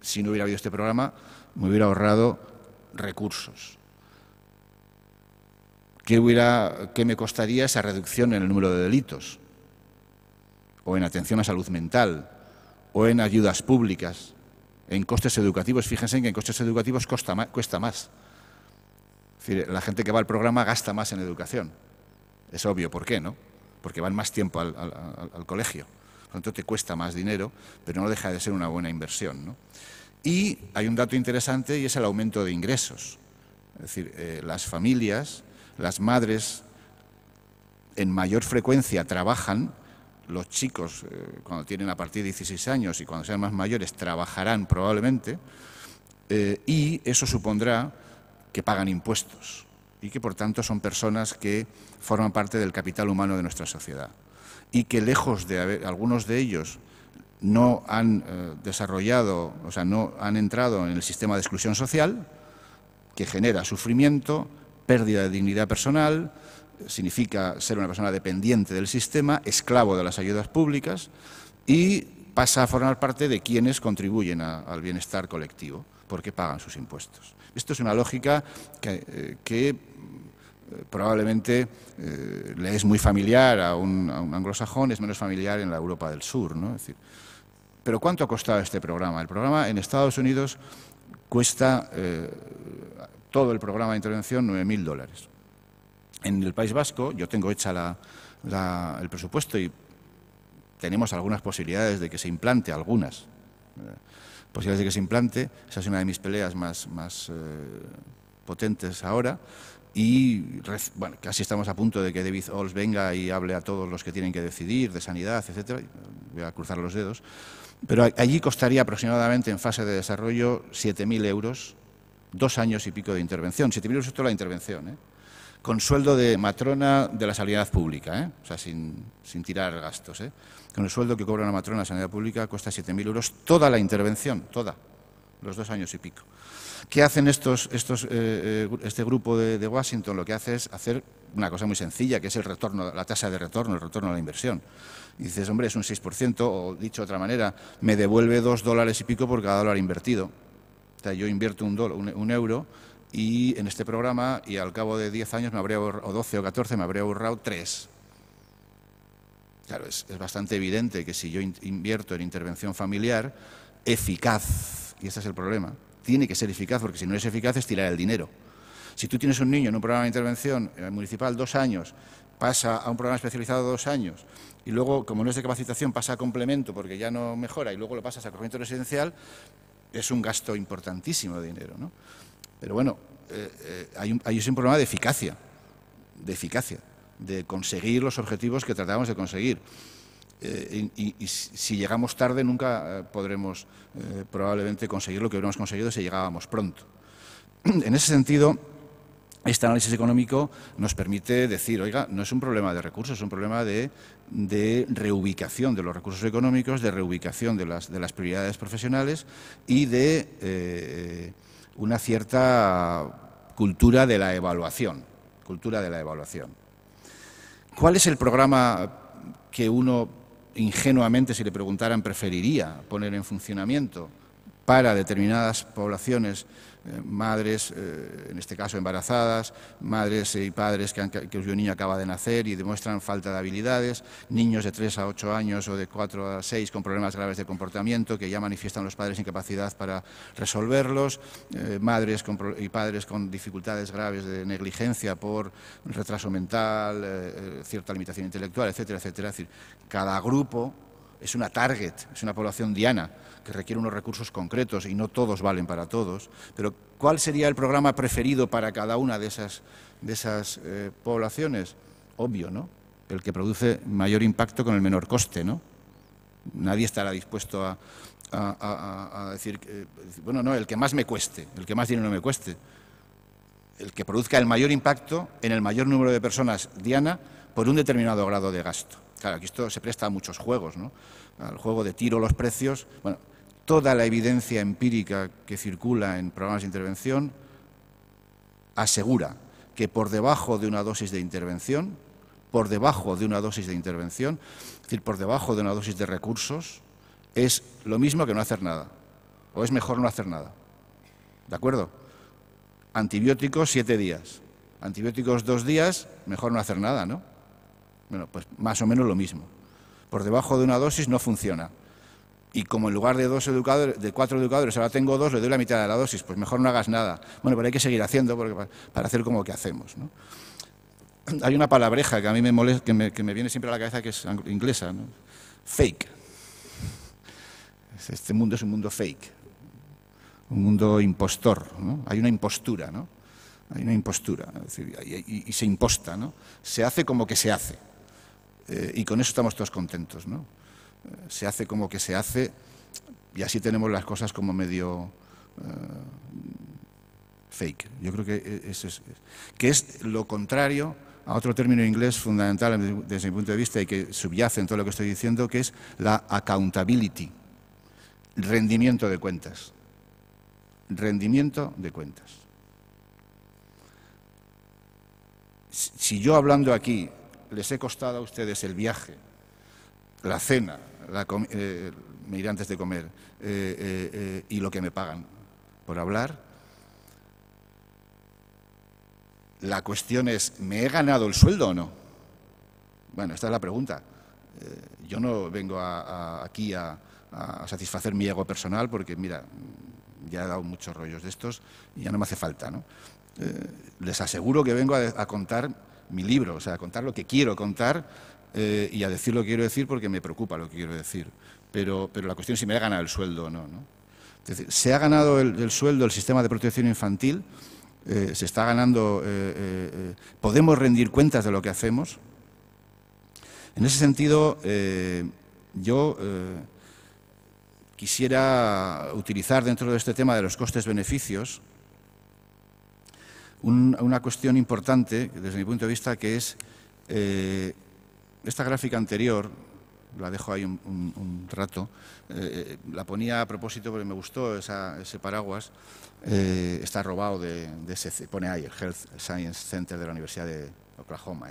Si no hubiera habido este programa, me hubiera ahorrado recursos. ¿Qué, me costaría esa reducción en el número de delitos? O en atención a salud mental, o en ayudas públicas, en costes educativos. Fíjense que en costes educativos cuesta más. Es decir, la gente que va al programa gasta más en educación. Es obvio por qué, ¿no? Porque van más tiempo al colegio por lo tanto te cuesta más dinero, pero no deja de ser una buena inversión. Y hay un dato interesante y es el aumento de ingresos. Es decir, eh, las familias, las madres en mayor frecuencia trabajan, los chicos eh, cuando tienen a partir de 16 años y cuando sean más mayores trabajarán probablemente, eh, y eso supondrá que pagan impuestos y que por tanto son personas que forman parte del capital humano de nuestra sociedad y que lejos de haber, algunos de ellos no han eh, desarrollado, o sea, no han entrado en el sistema de exclusión social, que genera sufrimiento, pérdida de dignidad personal, significa ser una persona dependiente del sistema, esclavo de las ayudas públicas y pasa a formar parte de quienes contribuyen al bienestar colectivo, porque pagan sus impuestos. Esto es una lógica que eh, eh, probablemente eh, le es muy familiar a un, anglosajón, es menos familiar en la Europa del Sur. ¿no? Es decir, Pero ¿cuánto ha costado este programa? El programa en Estados Unidos cuesta eh, todo el programa de intervención 9.000 dólares. En el País Vasco, yo tengo hecha el presupuesto y tenemos algunas posibilidades de que se implante, algunas posibilidades de que se implante. Esa es una de mis peleas más, potentes ahora. Y bueno, casi estamos a punto de que David Ols venga y hable a todos los que tienen que decidir de sanidad, etcétera. Voy a cruzar los dedos. Pero allí costaría aproximadamente en fase de desarrollo 7.000 euros, dos años y pico de intervención. 7.000 euros es toda la intervención, ¿eh? con sueldo de matrona de la sanidad pública, ¿eh? o sea, sin, sin tirar gastos. ¿eh? Con el sueldo que cobra una matrona de la sanidad pública cuesta 7.000 euros toda la intervención, toda, los dos años y pico. ¿Qué hacen estos, eh, eh, este grupo de, Washington? Lo que hace es hacer una cosa muy sencilla, que es el retorno, la tasa de retorno, el retorno a la inversión. Y dices, hombre, es un 6%, o dicho de otra manera, me devuelve dos dólares y pico por cada dólar invertido. O sea, yo invierto un, euro y en este programa y al cabo de 10 años me habría o 12 o 14 me habría ahorrado 3. Claro, es, es, bastante evidente que si yo invierto en intervención familiar eficaz, y ese es el problema, tiene que ser eficaz, porque si no es eficaz es tirar el dinero. Si tú tienes un niño en un programa de intervención eh, municipal dos años, pasa a un programa especializado dos años y luego, como no es de capacitación, pasa a complemento porque ya no mejora y luego lo pasas a acogimiento residencial, es un gasto importantísimo de dinero. Pero bueno, eh, eh, hay, un, hay problema de eficacia, de eficacia, de conseguir los objetivos que tratamos de conseguir. Eh, y, si llegamos tarde nunca eh, podremos eh, probablemente conseguir lo que hubiéramos conseguido si llegábamos pronto. [clears throat] En ese sentido, este análisis económico nos permite decir, oiga, no es un problema de recursos, es un problema de, reubicación de los recursos económicos, de reubicación de las, prioridades profesionales y de una cierta cultura de la evaluación. Cultura de la evaluación. ¿Cuál es el programa que uno ingenuamente si le preguntaran preferiría poner en funcionamiento para determinadas poblaciones eh, madres, eh, en este caso embarazadas, madres y padres que, han, niño acaba de nacer y demuestran falta de habilidades, niños de 3 a 8 años o de 4 a 6 con problemas graves de comportamiento que ya manifiestan los padres incapacidad para resolverlos, eh, madres y padres con dificultades graves de negligencia por retraso mental, cierta limitación intelectual, etcétera, etcétera. cada grupo es una target, es una población diana que requiere unos recursos concretos y no todos valen para todos, pero ¿cuál sería el programa preferido para cada una de esas, de esas eh, poblaciones? Obvio, ¿no? El que produce mayor impacto con el menor coste, ¿no? Nadie estará dispuesto a, decir, eh, bueno, no, el que más me cueste, el que más dinero me cueste. El que produzca el mayor impacto en el mayor número de personas, Diana, por un determinado grado de gasto. Claro, aquí esto se presta a muchos juegos, ¿no? Al juego de tiro los precios. Bueno, toda la evidencia empírica que circula en programas de intervención asegura que por debajo de una dosis de intervención, por debajo de una dosis de intervención, es decir, por debajo de una dosis de recursos, es lo mismo que no hacer nada, o es mejor no hacer nada. ¿De acuerdo? Antibióticos siete días, antibióticos dos días, mejor no hacer nada, ¿no? Bueno, pues más o menos lo mismo. Por debajo de una dosis no funciona y como en lugar de dos educadores, de cuatro educadores, ahora tengo dos, le doy la mitad de la dosis, pues mejor no hagas nada. Bueno, pero hay que seguir haciendo para hacer como que hacemos. ¿no? Hay una palabreja que a mí me molesta, que me, viene siempre a la cabeza, que es inglesa, fake. Este mundo es un mundo fake, un mundo impostor. ¿no? Hay una impostura, ¿no? Hay una impostura, y, se imposta, ¿no? Se hace como que se hace. Eh, y con eso estamos todos contentos, ¿no? se hace como que se hace y así tenemos las cosas como medio eh, fake. Yo creo que e, eso es, que es lo contrario a otro término inglés fundamental desde mi punto de vista y que subyace en todo lo que estoy diciendo, que es la accountability, rendimiento de cuentas. Rendimiento de cuentas. Si yo hablando aquí les he costado a ustedes el viaje, la cena, me eh, iré antes de comer eh, eh, y lo que me pagan por hablar. La cuestión es, ¿me he ganado el sueldo o no? Bueno, esta es la pregunta. yo no vengo aquí a, satisfacer mi ego personal porque, mira, ya he dado muchos rollos de estos y ya no me hace falta. ¿no? les aseguro que vengo a, contar mi libro, o sea, a contar lo que quiero contar eh, y a decir lo que quiero decir porque me preocupa lo que quiero decir. Pero, pero la cuestión es si me ha ganado el sueldo o no. se ha ganado el, sueldo el sistema de protección infantil, eh, se está ganando, eh, podemos rendir cuentas de lo que hacemos. En ese sentido, yo quisiera utilizar dentro de este tema de los costes-beneficios una cuestión importante desde mi punto de vista que es esta gráfica anterior, la dejo ahí un, rato, eh, eh, la ponía a propósito porque me gustó ese paraguas, eh, está robado de, ese, pone ahí, el Health Science Center de la Universidad de Oklahoma.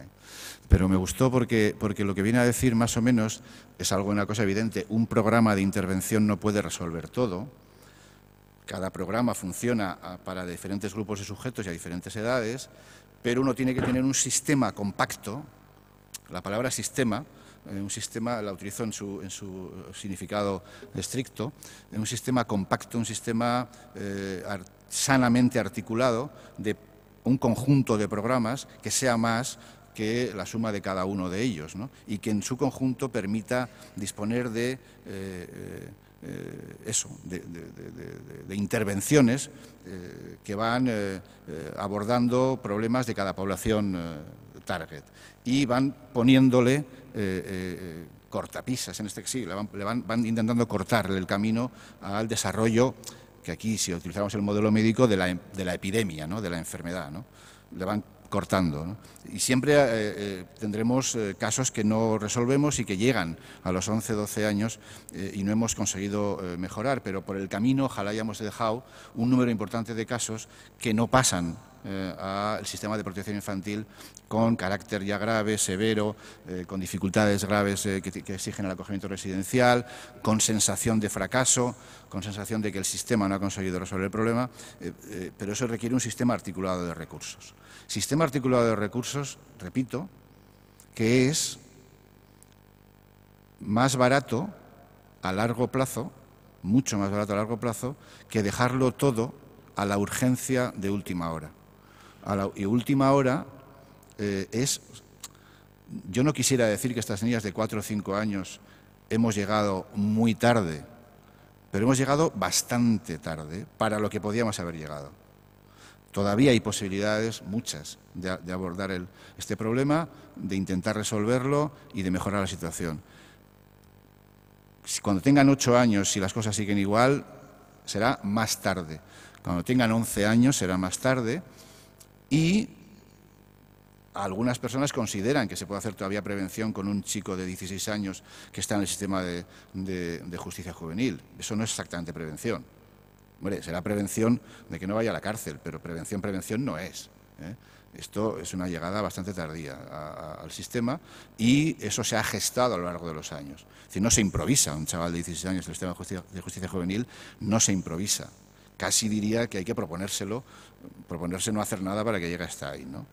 Pero me gustó porque, porque lo que viene a decir más o menos es algo, una cosa evidente, un programa de intervención no puede resolver todo, cada programa funciona para diferentes grupos de sujetos y a diferentes edades, pero uno tiene que tener un sistema compacto la palabra sistema, eh, un sistema, la utilizo en su, significado estricto, un sistema compacto, un sistema eh, sanamente articulado de un conjunto de programas que sea más que la suma de cada uno de ellos y que en su conjunto permita disponer de eh, eso, de, intervenciones que van abordando problemas de cada población y van poniéndole eh, eh, cortapisas en este siglo, sí, van, le van, intentando cortarle el camino al desarrollo que aquí, si utilizamos el modelo médico, de la, epidemia, ¿no? de la enfermedad. Le van cortando. Y siempre eh, tendremos casos que no resolvemos y que llegan a los 11, 12 años y no hemos conseguido mejorar, pero por el camino ojalá hayamos dejado un número importante de casos que no pasan eh, al sistema de protección infantil con carácter ya grave, severo, eh, con dificultades graves eh, que, exigen el acogimiento residencial, con sensación de fracaso, con sensación de que el sistema no ha conseguido resolver el problema, pero eso requiere un sistema articulado de recursos. Sistema articulado de recursos, repito, que es más barato a largo plazo, mucho más barato a largo plazo, que dejarlo todo a la urgencia de última hora a la última hora eh, es... Yo no quisiera decir que estas niñas de cuatro o cinco años hemos llegado muy tarde, pero hemos llegado bastante tarde para lo que podíamos haber llegado. Todavía hay posibilidades, muchas, de, abordar este problema, de intentar resolverlo y de mejorar la situación. cuando tengan ocho años, si las cosas siguen igual, será más tarde. Cuando tengan once años, será más tarde. Y algunas personas consideran que se puede hacer todavía prevención con un chico de 16 años que está en el sistema de, justicia juvenil. Eso no es exactamente prevención. Hombre, será prevención de que no vaya a la cárcel, pero prevención, prevención no es. ¿eh? Esto es una llegada bastante tardía al sistema y eso se ha gestado a lo largo de los años. Es decir, no se improvisa, un chaval de 16 años del sistema de justicia juvenil no se improvisa. Casi diría que hay que proponérselo proponerse no hacer nada para que llegue hasta ahí, ¿no?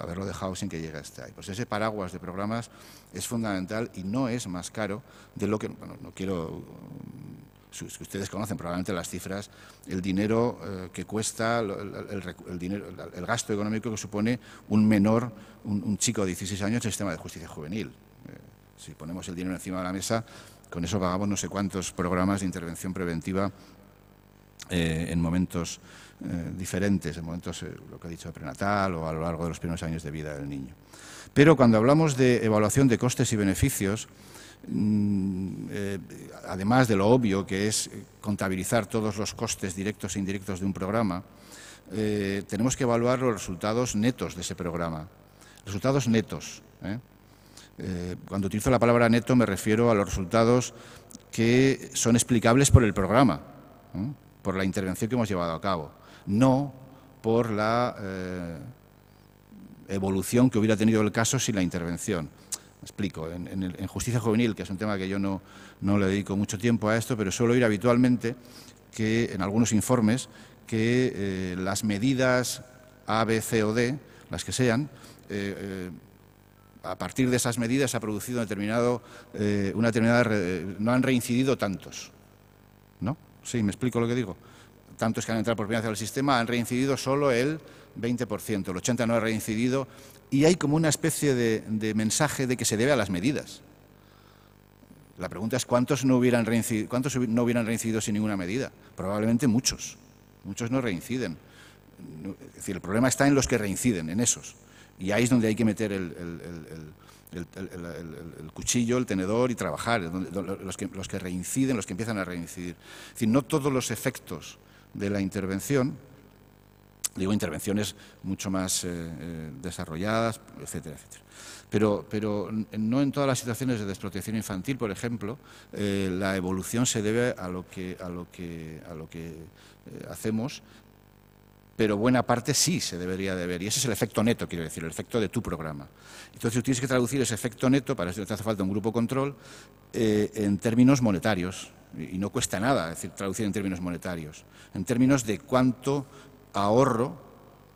haberlo dejado sin que llegue hasta ahí. Pues ese paraguas de programas es fundamental y no es más caro de lo que, bueno, no quiero mm, si ustedes conocen probablemente las cifras, el dinero eh, que cuesta, el, gasto económico que supone un menor, un, chico de 16 años en sistema de justicia juvenil. Eh, si ponemos el dinero encima de la mesa, con eso pagamos no sé cuántos programas de intervención preventiva eh, en momentos eh, diferentes en momentos, eh, lo que ha dicho, prenatal o a lo largo de los primeros años de vida del niño. Pero cuando hablamos de evaluación de costes y beneficios, mm, eh, además de lo obvio que es contabilizar todos los costes directos e indirectos de un programa, tenemos que evaluar los resultados netos de ese programa. Resultados netos. cuando utilizo la palabra neto me refiero a los resultados que son explicables por el programa por la intervención que hemos llevado a cabo no por la eh, evolución que hubiera tenido el caso sin la intervención. Me explico, en, justicia juvenil, que es un tema que yo no, le dedico mucho tiempo a esto, pero suelo oír habitualmente que en algunos informes que eh, las medidas A, B, C o D, las que sean, eh, a partir de esas medidas ha producido determinado, una determinada, no han reincidido tantos. ¿No? Sí, me explico lo que digo tantos que han entrado por primera vez al sistema, han reincidido solo el 20%, el 80% no ha reincidido, y hay como una especie de, mensaje de que se debe a las medidas. La pregunta es cuántos no hubieran reincidido, cuántos no hubieran reincidido sin ninguna medida. Probablemente muchos. Muchos no reinciden. Es decir, el problema está en los que reinciden, en esos. Y ahí es donde hay que meter el, cuchillo, el tenedor y trabajar. Los que, los que reinciden, los que empiezan a reincidir. Es decir, no todos los efectos de la intervención, digo intervenciones mucho más eh, eh, desarrolladas, etcétera, etcétera. Pero, pero, no en todas las situaciones de desprotección infantil, por ejemplo, eh, la evolución se debe a lo que, a lo que, a lo que hacemos pero buena parte sí se debería de ver. Y ese es el efecto neto, quiero decir, el efecto de tu programa. Entonces tú tienes que traducir ese efecto neto, para eso te hace falta un grupo control, eh, en términos monetarios. Y no cuesta nada decir, traducir en términos monetarios, en términos de cuánto ahorro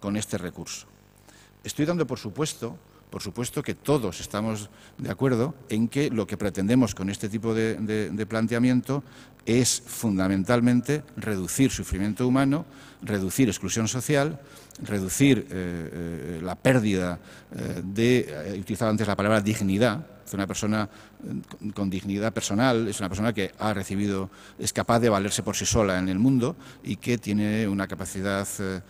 con este recurso. Estoy dando por supuesto por supuesto que todos estamos de acuerdo en que lo que pretendemos con este tipo de, planteamiento es fundamentalmente reducir sufrimiento humano, reducir exclusión social, reducir eh, eh, la pérdida eh, de, he utilizado antes la palabra dignidad, es una persona eh, con dignidad personal, es una persona que ha recibido, es capaz de valerse por sí sola en el mundo y que tiene una capacidad, eh,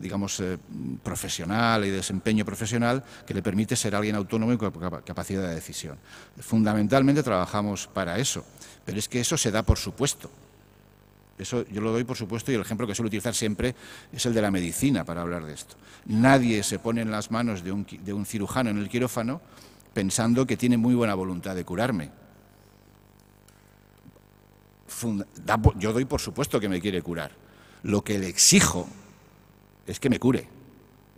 digamos, eh, profesional y desempeño profesional que le permite ser alguien autónomo y con capacidad de decisión. Fundamentalmente trabajamos para eso, pero es que eso se da por supuesto. Eso yo lo doy por supuesto y el ejemplo que suelo utilizar siempre es el de la medicina para hablar de esto. Nadie se pone en las manos de un, de un cirujano en el quirófano pensando que tiene muy buena voluntad de curarme. yo doy por supuesto que me quiere curar. Lo que le exijo es que me cure.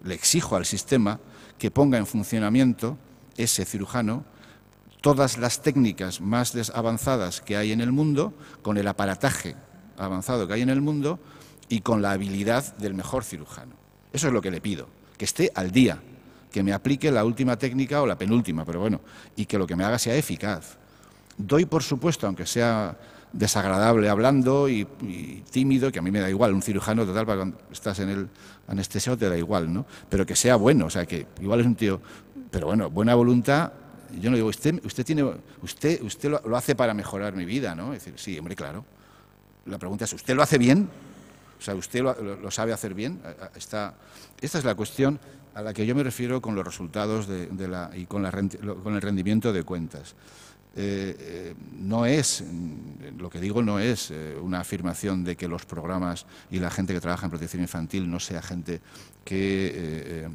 Le exijo al sistema que ponga en funcionamiento ese cirujano todas las técnicas más avanzadas que hay en el mundo, con el aparataje avanzado que hay en el mundo y con la habilidad del mejor cirujano. Eso es lo que le pido, que esté al día que me aplique la última técnica o la penúltima, pero bueno, y que lo que me haga sea eficaz. Doy, por supuesto, aunque sea desagradable hablando y, tímido, que a mí me da igual, un cirujano total para cuando estás en el anestesio te da igual, ¿no? Pero que sea bueno, o sea, que igual es un tío, pero bueno, buena voluntad, yo no digo, usted, usted, tiene, usted, usted lo, hace para mejorar mi vida, ¿no? Es decir, sí, hombre, claro. La pregunta es, ¿usted lo hace bien? O sea, ¿usted lo, sabe hacer bien? esta es la cuestión a la que yo me refiero con los resultados y con, el rendimiento de cuentas. Eh, eh, no es, lo que digo no es eh, una afirmación de que los programas y la gente que trabaja en protección infantil no sea gente que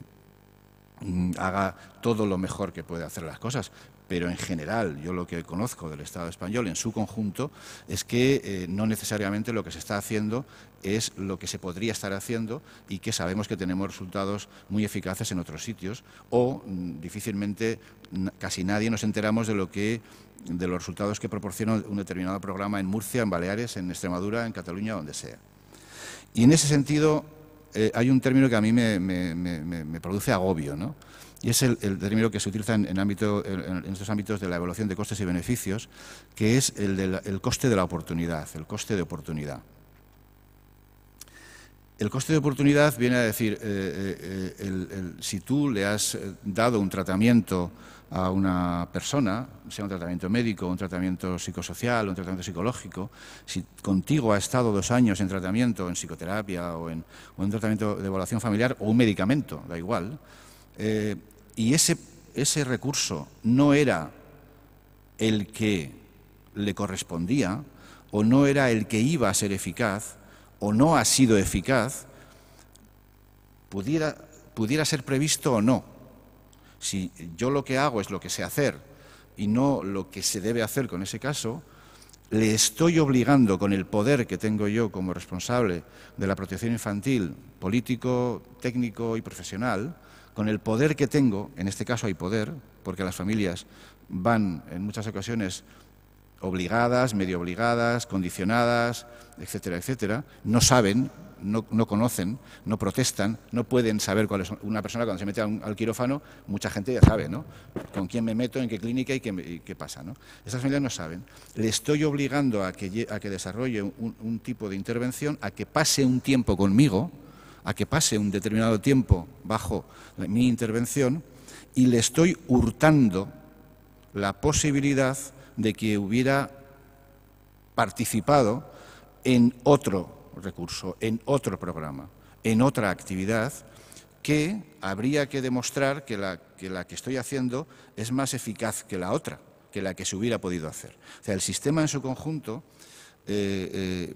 mm, haga todo lo mejor que puede hacer las cosas, pero en general yo lo que conozco del Estado español en su conjunto es que eh, no necesariamente lo que se está haciendo es lo que se podría estar haciendo y que sabemos que tenemos resultados muy eficaces en otros sitios o mm, difícilmente casi nadie nos enteramos de lo que de los resultados que proporciona un determinado programa en Murcia, en Baleares, en Extremadura, en Cataluña, donde sea. Y en ese sentido eh, hay un término que a mí me, me produce agobio, ¿no? y es el, término que se utiliza en, estos ámbitos de la evaluación de costes y beneficios, que es el, coste de la oportunidad, el coste de oportunidad. El coste de oportunidad viene a decir, eh, eh, eh, si tú le has dado un tratamiento a una persona, sea un tratamiento médico, un tratamiento psicosocial, un tratamiento psicológico, si contigo ha estado dos años en tratamiento, en psicoterapia o en, un tratamiento de evaluación familiar o un medicamento, da igual, y ese, recurso no era el que le correspondía, o no era el que iba a ser eficaz, o no ha sido eficaz, pudiera ser previsto o no. Si yo lo que hago es lo que sé hacer y no lo que se debe hacer con ese caso, le estoy obligando con el poder que tengo yo como responsable de la protección infantil, político, técnico y profesional, con el poder que tengo, en este caso hay poder, porque las familias van en muchas ocasiones obligadas, medio obligadas, condicionadas, etcétera, etcétera, no saben, no, conocen, no protestan, no pueden saber cuál es una persona cuando se mete al quirófano, mucha gente ya sabe, ¿no? Con quién me meto, en qué clínica y qué, pasa, ¿no? Estas familias no saben. Le estoy obligando a que, a que desarrolle un tipo de intervención, a que pase un tiempo conmigo, a que pase un determinado tiempo bajo mi intervención y le estoy hurtando la posibilidad de que hubiera participado en otro recurso, en otro programa, en otra actividad que habría que demostrar que la, que estoy haciendo es más eficaz que la otra, que la que se hubiera podido hacer. O sea, el sistema en su conjunto, eh, eh,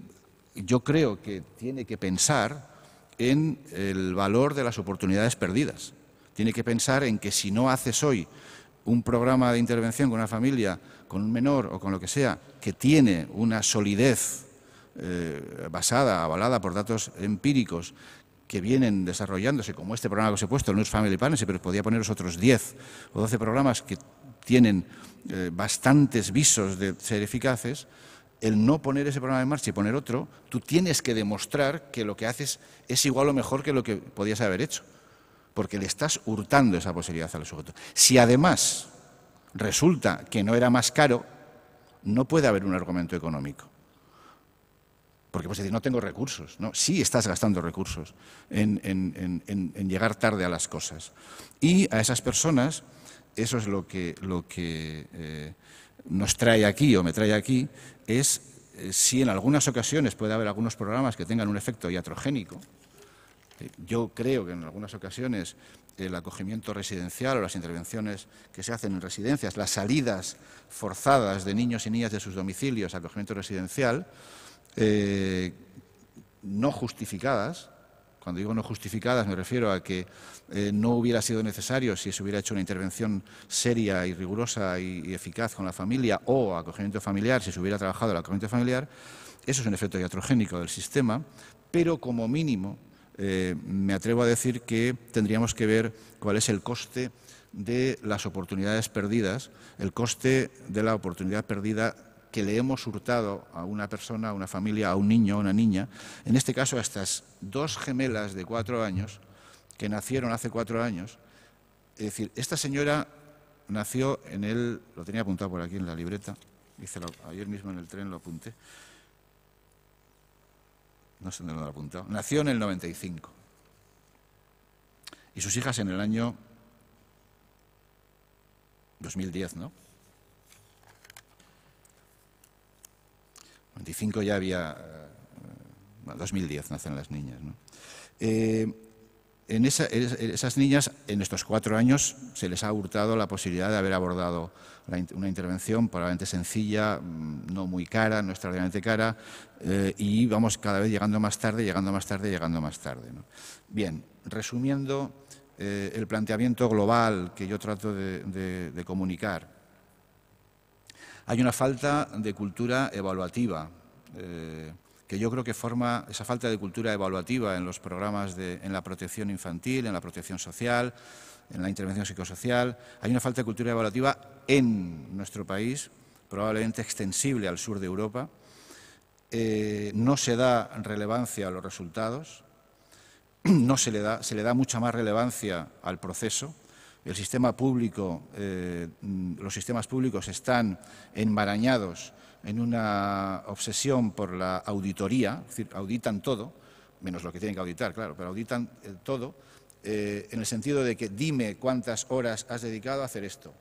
yo creo que tiene que pensar en el valor de las oportunidades perdidas. Tiene que pensar en que si no haces hoy un programa de intervención con una familia, con un menor o con lo que sea, que tiene una solidez eh, basada, avalada por datos empíricos que vienen desarrollándose, como este programa que os he puesto, el News Family Partnership, pero podía poneros otros 10 o 12 programas que tienen eh, bastantes visos de ser eficaces, el no poner ese programa en marcha y poner otro, tú tienes que demostrar que lo que haces es igual o mejor que lo que podías haber hecho, porque le estás hurtando esa posibilidad al sujeto. Si además resulta que no era más caro, no puede haber un argumento económico. Porque puedes decir, no tengo recursos. No, sí estás gastando recursos en, llegar tarde a las cosas. Y a esas personas, eso es lo que, lo que eh, nos trae aquí o me trae aquí es eh, si en algunas ocasiones puede haber algunos programas que tengan un efecto iatrogénico. Eh, yo creo que en algunas ocasiones el acogimiento residencial o las intervenciones que se hacen en residencias, las salidas forzadas de niños y niñas de sus domicilios, acogimiento residencial, eh, no justificadas, cuando digo no justificadas me refiero a que eh, no hubiera sido necesario si se hubiera hecho una intervención seria y rigurosa y, eficaz con la familia o acogimiento familiar, si se hubiera trabajado el acogimiento familiar, eso es un efecto iatrogénico del sistema, pero como mínimo eh, me atrevo a decir que tendríamos que ver cuál es el coste de las oportunidades perdidas, el coste de la oportunidad perdida que le hemos hurtado a una persona, a una familia, a un niño, a una niña, en este caso a estas dos gemelas de cuatro años, que nacieron hace cuatro años, es decir, esta señora nació en el, lo tenía apuntado por aquí en la libreta, hice ayer mismo en el tren lo apunté, no sé dónde lo he apuntado, nació en el 95 y sus hijas en el año 2010, ¿no? 25 ya había, 2010 eh, nacen las niñas. Eh, en esas niñas, en estos cuatro años, se les ha hurtado la posibilidad de haber abordado una intervención probablemente sencilla, mm, no muy cara, no extraordinariamente cara, eh, y vamos cada vez llegando más tarde, llegando más tarde, llegando más tarde. Bien, resumiendo el planteamiento global que yo trato de comunicar hay una falta de cultura evaluativa, eh, que yo creo que forma esa falta de cultura evaluativa en los programas de, en la protección infantil, en la protección social, en la intervención psicosocial. Hay una falta de cultura evaluativa en nuestro país, probablemente extensible al sur de Europa. Eh, no se da relevancia a los resultados, [clears throat] no se le da, se le da mucha más relevancia al proceso. El sistema público, eh, mm, los sistemas públicos están enmarañados en una obsesión por la auditoría, es decir, auditan todo, menos lo que tienen que auditar, claro, pero auditan eh, todo, eh, en el sentido de que dime cuántas horas has dedicado a hacer esto,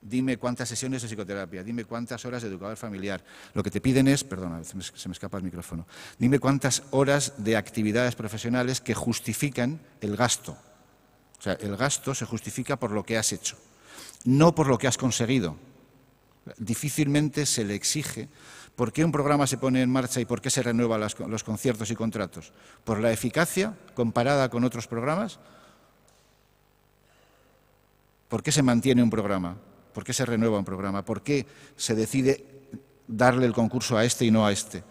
dime cuántas sesiones de psicoterapia, dime cuántas horas de educador familiar. Lo que te piden es, perdona, a veces se me escapa el micrófono, dime cuántas horas de actividades profesionales que justifican el gasto o sea, el gasto se justifica por lo que has hecho, no por lo que has conseguido. Difícilmente se le exige por qué un programa se pone en marcha y por qué se renuevan los conciertos y contratos. ¿Por la eficacia comparada con otros programas? ¿Por qué se mantiene un programa? ¿Por qué se renueva un programa? ¿Por qué se decide darle el concurso a este y no a este?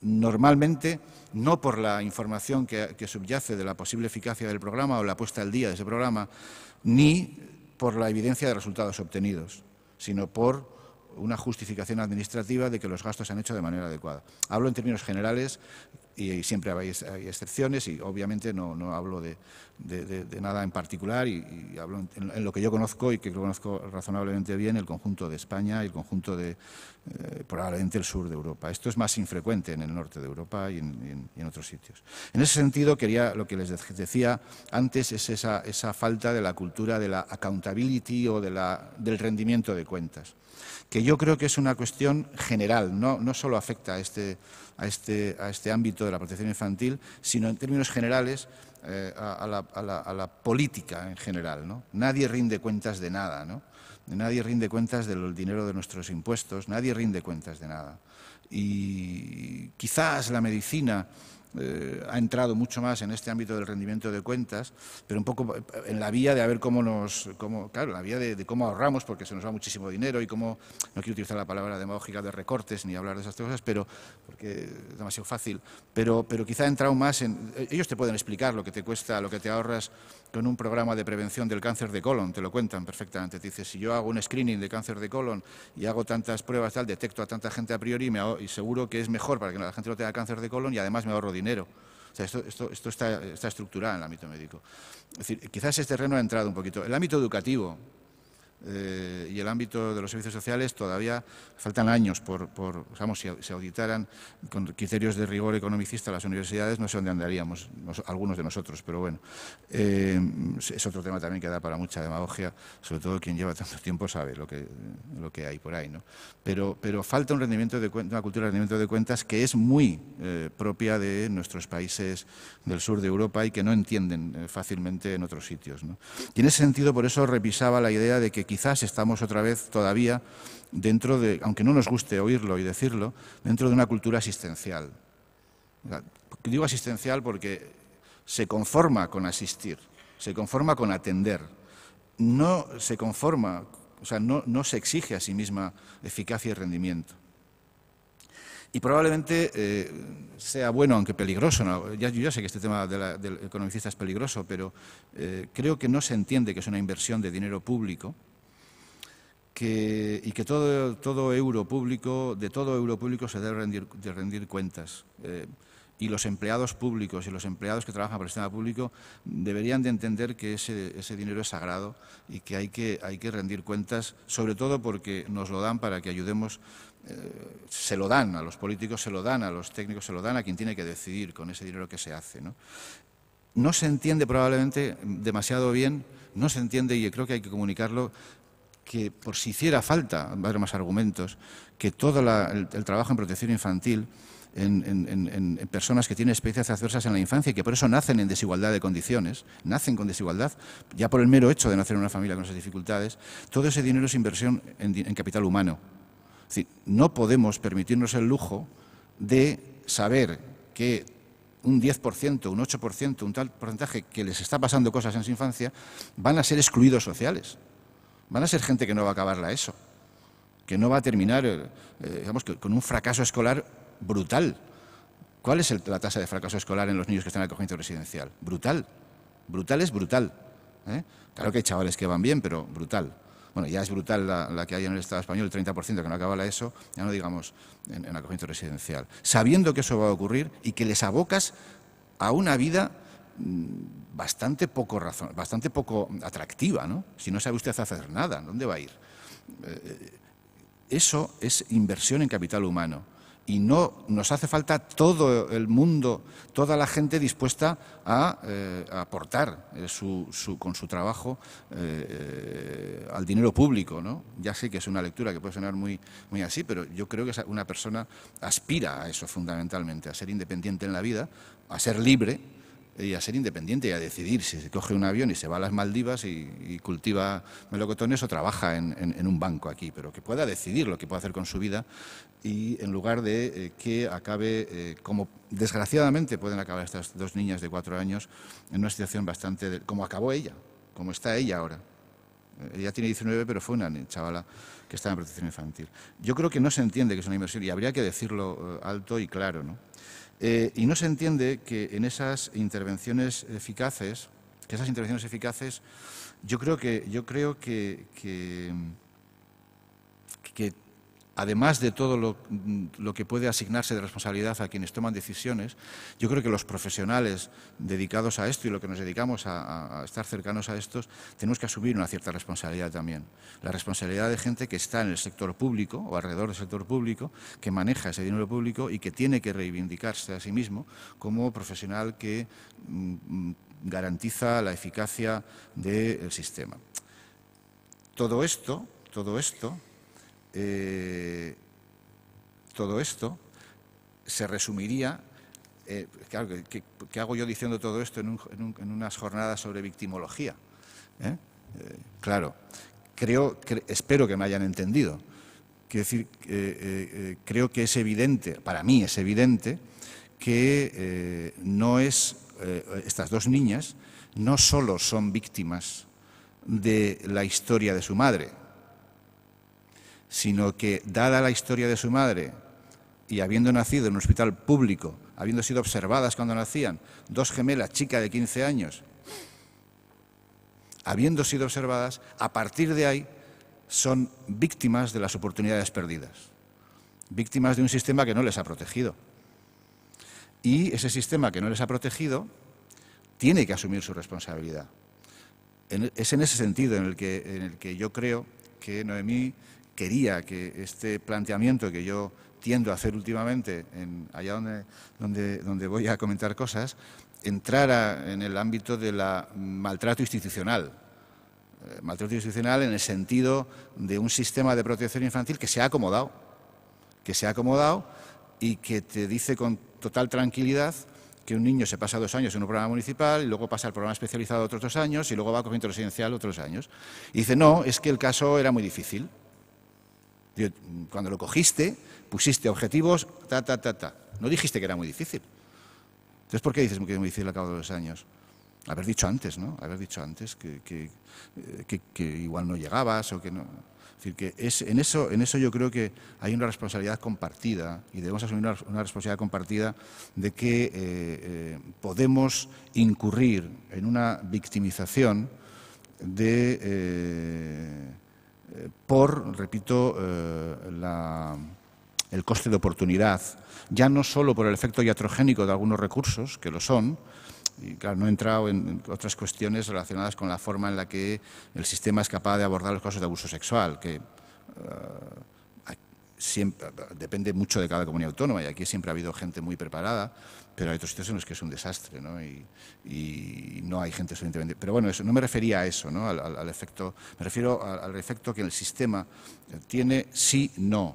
Normalmente no por la información que, subyace de la posible eficacia del programa o la puesta al día de ese programa, ni por la evidencia de resultados obtenidos, sino por una justificación administrativa de que los gastos se han hecho de manera adecuada. Hablo en términos generales y, siempre hay, excepciones y obviamente no, hablo de, nada en particular y, hablo en, lo que yo conozco y que conozco razonablemente bien el conjunto de España y el conjunto de eh, probablemente el sur de Europa. Esto es más infrecuente en el norte de Europa y en, en, otros sitios. En ese sentido, quería lo que les decía antes es esa, falta de la cultura de la accountability o de la, del rendimiento de cuentas que yo creo que es una cuestión general, no, no solo afecta a este, a este, a este ámbito de la protección infantil, sino en términos generales eh, a, la, política en general. Nadie rinde cuentas de nada, ¿no? nadie rinde cuentas del dinero de nuestros impuestos, nadie rinde cuentas de nada. Y quizás la medicina eh, ha entrado mucho más en este ámbito del rendimiento de cuentas, pero un poco en la vía de cómo nos, cómo, claro, la vía de, cómo ahorramos, porque se nos va muchísimo dinero y cómo, no quiero utilizar la palabra demagógica de recortes ni hablar de esas cosas, pero porque es demasiado fácil, pero, pero quizá ha entrado más en, ellos te pueden explicar lo que te cuesta, lo que te ahorras con un programa de prevención del cáncer de colon, te lo cuentan perfectamente. Te dice, si yo hago un screening de cáncer de colon y hago tantas pruebas, tal, detecto a tanta gente a priori y, me y seguro que es mejor para que la gente no tenga cáncer de colon y además me ahorro dinero. esto, está, estructurado en el ámbito médico. decir, quizás este terreno ha entrado un poquito. El ámbito educativo, eh, y el ámbito de los servicios sociales todavía faltan años por, por digamos, si se auditaran con criterios de rigor economicista las universidades, no sé dónde andaríamos, algunos de nosotros, pero bueno, eh, es otro tema también que da para mucha demagogia, sobre todo quien lleva tanto tiempo sabe lo que, lo que hay por ahí, ¿no? Pero, pero falta un rendimiento de una cultura de rendimiento de cuentas que es muy eh, propia de nuestros países del sur de Europa y que no entienden fácilmente en otros sitios, ¿no? Y en ese sentido, por eso revisaba la idea de que quizás estamos otra vez todavía dentro de, aunque no nos guste oírlo y decirlo, dentro de una cultura asistencial. Digo asistencial porque se conforma con asistir, se conforma con atender, no se conforma, o sea, no, se exige a sí misma eficacia y rendimiento. Y probablemente eh, sea bueno, aunque peligroso, ya, yo sé que este tema del economicista es peligroso, pero eh, creo que no se entiende que es una inversión de dinero público, y que todo, euro público, de todo euro público se debe rendir, cuentas. Eh, y los empleados públicos y los empleados que trabajan para el sistema público deberían de entender que ese, dinero es sagrado y que hay, que rendir cuentas, sobre todo porque nos lo dan para que ayudemos, eh, se lo dan a los políticos, se lo dan a los técnicos, se lo dan a quien tiene que decidir con ese dinero que se hace. no se entiende probablemente demasiado bien, no se entiende y creo que hay que comunicarlo que por si hiciera falta, va a haber más argumentos, que todo el, trabajo en protección infantil en, personas que tienen experiencias adversas en la infancia y que por eso nacen en desigualdad de condiciones, nacen con desigualdad, ya por el mero hecho de nacer en una familia con esas dificultades, todo ese dinero es inversión en, capital humano. Es decir, no podemos permitirnos el lujo de saber que un 10%, un 8%, un tal porcentaje que les está pasando cosas en su infancia, van a ser excluidos sociales. Van a ser gente que no va a acabar ESO, que no va a terminar, eh, eh, con un fracaso escolar brutal. ¿Cuál es la tasa de fracaso escolar en los niños que están en acogimiento residencial? Brutal. Brutal es brutal. ¿eh? Claro que hay chavales que van bien, pero brutal. Bueno, ya es brutal la, que hay en el Estado español, el 30% que no acaba la ESO, ya no digamos en, en acogimiento residencial. Sabiendo que eso va a ocurrir y que les abocas a una vida Mm, bastante poco, bastante poco atractiva, ¿no? Si no sabe usted hacer nada, ¿dónde va a ir? Eh, eso es inversión en capital humano. Y no nos hace falta todo el mundo, toda la gente dispuesta a, eh, aportar eh, con su trabajo al dinero público. ¿no? Ya sé que es una lectura que puede sonar muy así, pero yo creo que una persona aspira a eso fundamentalmente, a ser independiente en la vida, a ser libre y a ser independiente y a decidir si se coge un avión y se va a las Maldivas y, cultiva melocotones o trabaja en, un banco aquí, pero que pueda decidir lo que pueda hacer con su vida y en lugar de eh, que acabe, eh, como desgraciadamente pueden acabar estas dos niñas de cuatro años, en una situación bastante, como acabó ella, como está ella ahora. Eh, ella tiene 19, pero fue una chavala que estaba en protección infantil. Yo creo que no se entiende que es una inversión y habría que decirlo alto y claro, ¿no? Eh, y no se entiende que en esas intervenciones eficaces, que esas intervenciones eficaces, yo creo que, yo creo que, que, que además de todo mm, lo, que puede asignarse de responsabilidad a quienes toman decisiones, yo creo que los profesionales dedicados a esto y lo que nos dedicamos a, estar cercanos a estos, tenemos que asumir una cierta responsabilidad también. La responsabilidad de gente que está en el sector público o alrededor del sector público, que maneja ese dinero público y que tiene que reivindicarse a sí mismo como profesional que mm, mm, garantiza la eficacia del sistema. Todo esto, todo esto eh, todo esto se resumiría eh, claro, ¿qué, hago yo diciendo todo esto en, unas jornadas sobre victimología? ¿Eh? claro, creo, espero que me hayan entendido. Quiero decir, creo que es evidente, para mí es evidente, que no es, estas dos niñas no solo son víctimas de la historia de su madre, sino que, dada la historia de su madre y habiendo nacido en un hospital público, habiendo sido observadas cuando nacían, dos gemelas, chicas de 15 años, habiendo sido observadas, a partir de ahí son víctimas de las oportunidades perdidas, víctimas de un sistema que no les ha protegido. Y ese sistema que no les ha protegido tiene que asumir su responsabilidad. es en ese sentido en el, que, en el que yo creo que Noemí quería que este planteamiento que yo tiendo a hacer últimamente, en, allá donde, donde, donde voy a comentar cosas, entrara en el ámbito del maltrato institucional. Eh, maltrato institucional en el sentido de un sistema de protección infantil que se ha acomodado, que se ha acomodado y que te dice con total tranquilidad que un niño se pasa dos años en un programa municipal y luego pasa al programa especializado otros dos años y luego va a comienzo residencial otros años. Y dice, no, es que el caso era muy difícil. Cuando lo cogiste, pusiste objetivos, ta, ta, ta, ta. No dijiste que era muy difícil. Entonces, ¿por qué dices que es muy difícil a cabo de los años? Haber dicho antes, ¿no? Haber dicho antes que, que, eh, igual no llegabas o que no. decir, que en, eso, en eso yo creo que hay una responsabilidad compartida y debemos asumir una, responsabilidad compartida de que eh, eh, podemos incurrir en una victimización de, por, repito, eh, el coste de oportunidad, ya no solo por el efecto iatrogénico de algunos recursos, que lo son, y claro, no he entrado en otras cuestiones relacionadas con la forma en la que el sistema es capaz de abordar los casos de abuso sexual, que eh, siempre, depende mucho de cada comunidad autónoma y aquí siempre ha habido gente muy preparada, pero hay otros sitios en los que es un desastre Y, no hay gente suficientemente. Pero bueno, eso, no me refería a eso, al, efecto, me refiero al, efecto que el sistema tiene si no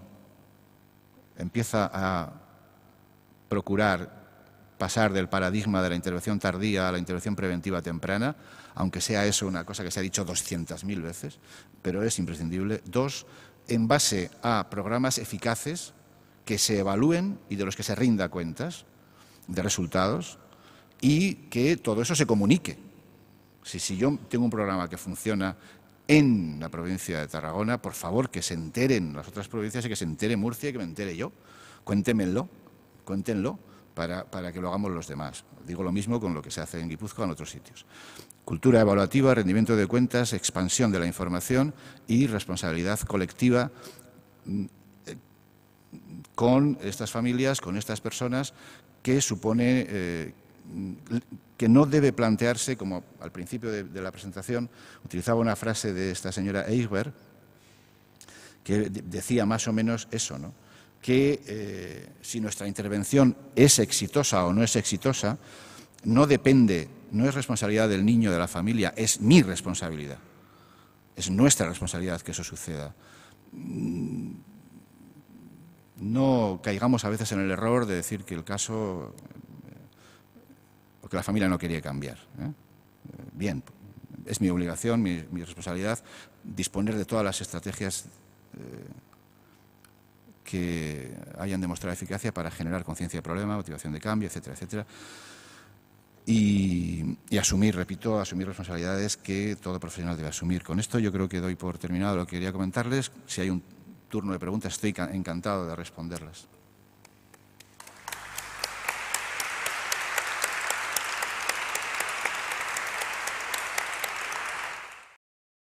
empieza a procurar pasar del paradigma de la intervención tardía a la intervención preventiva temprana, aunque sea eso una cosa que se ha dicho 200.000 veces, pero es imprescindible. Dos, en base a programas eficaces que se evalúen y de los que se rinda cuentas de resultados y que todo eso se comunique. Si, yo tengo un programa que funciona en la provincia de Tarragona, por favor que se enteren las otras provincias y que se entere Murcia y que me entere yo. Cuéntemelo, cuéntenlo para, para que lo hagamos los demás. Digo lo mismo con lo que se hace en Guipúzcoa en otros sitios. Cultura evaluativa, rendimiento de cuentas, expansión de la información y responsabilidad colectiva mm, eh, con estas familias, con estas personas, que supone eh, mm, que no debe plantearse, como al principio de, la presentación utilizaba una frase de esta señora Eichberg, que decía más o menos eso, que eh, si nuestra intervención es exitosa o no es exitosa, no depende no es responsabilidad del niño, de la familia, es mi responsabilidad. Es nuestra responsabilidad que eso suceda. No caigamos a veces en el error de decir que el caso, porque la familia no quería cambiar. ¿eh? Bien, es mi obligación, mi, responsabilidad, disponer de todas las estrategias eh, que hayan demostrado eficacia para generar conciencia de problema, motivación de cambio, etcétera, etcétera y, asumir, repito, asumir responsabilidades que todo profesional debe asumir. Con esto yo creo que doy por terminado lo que quería comentarles. Si hay un turno de preguntas, estoy encantado de responderlas.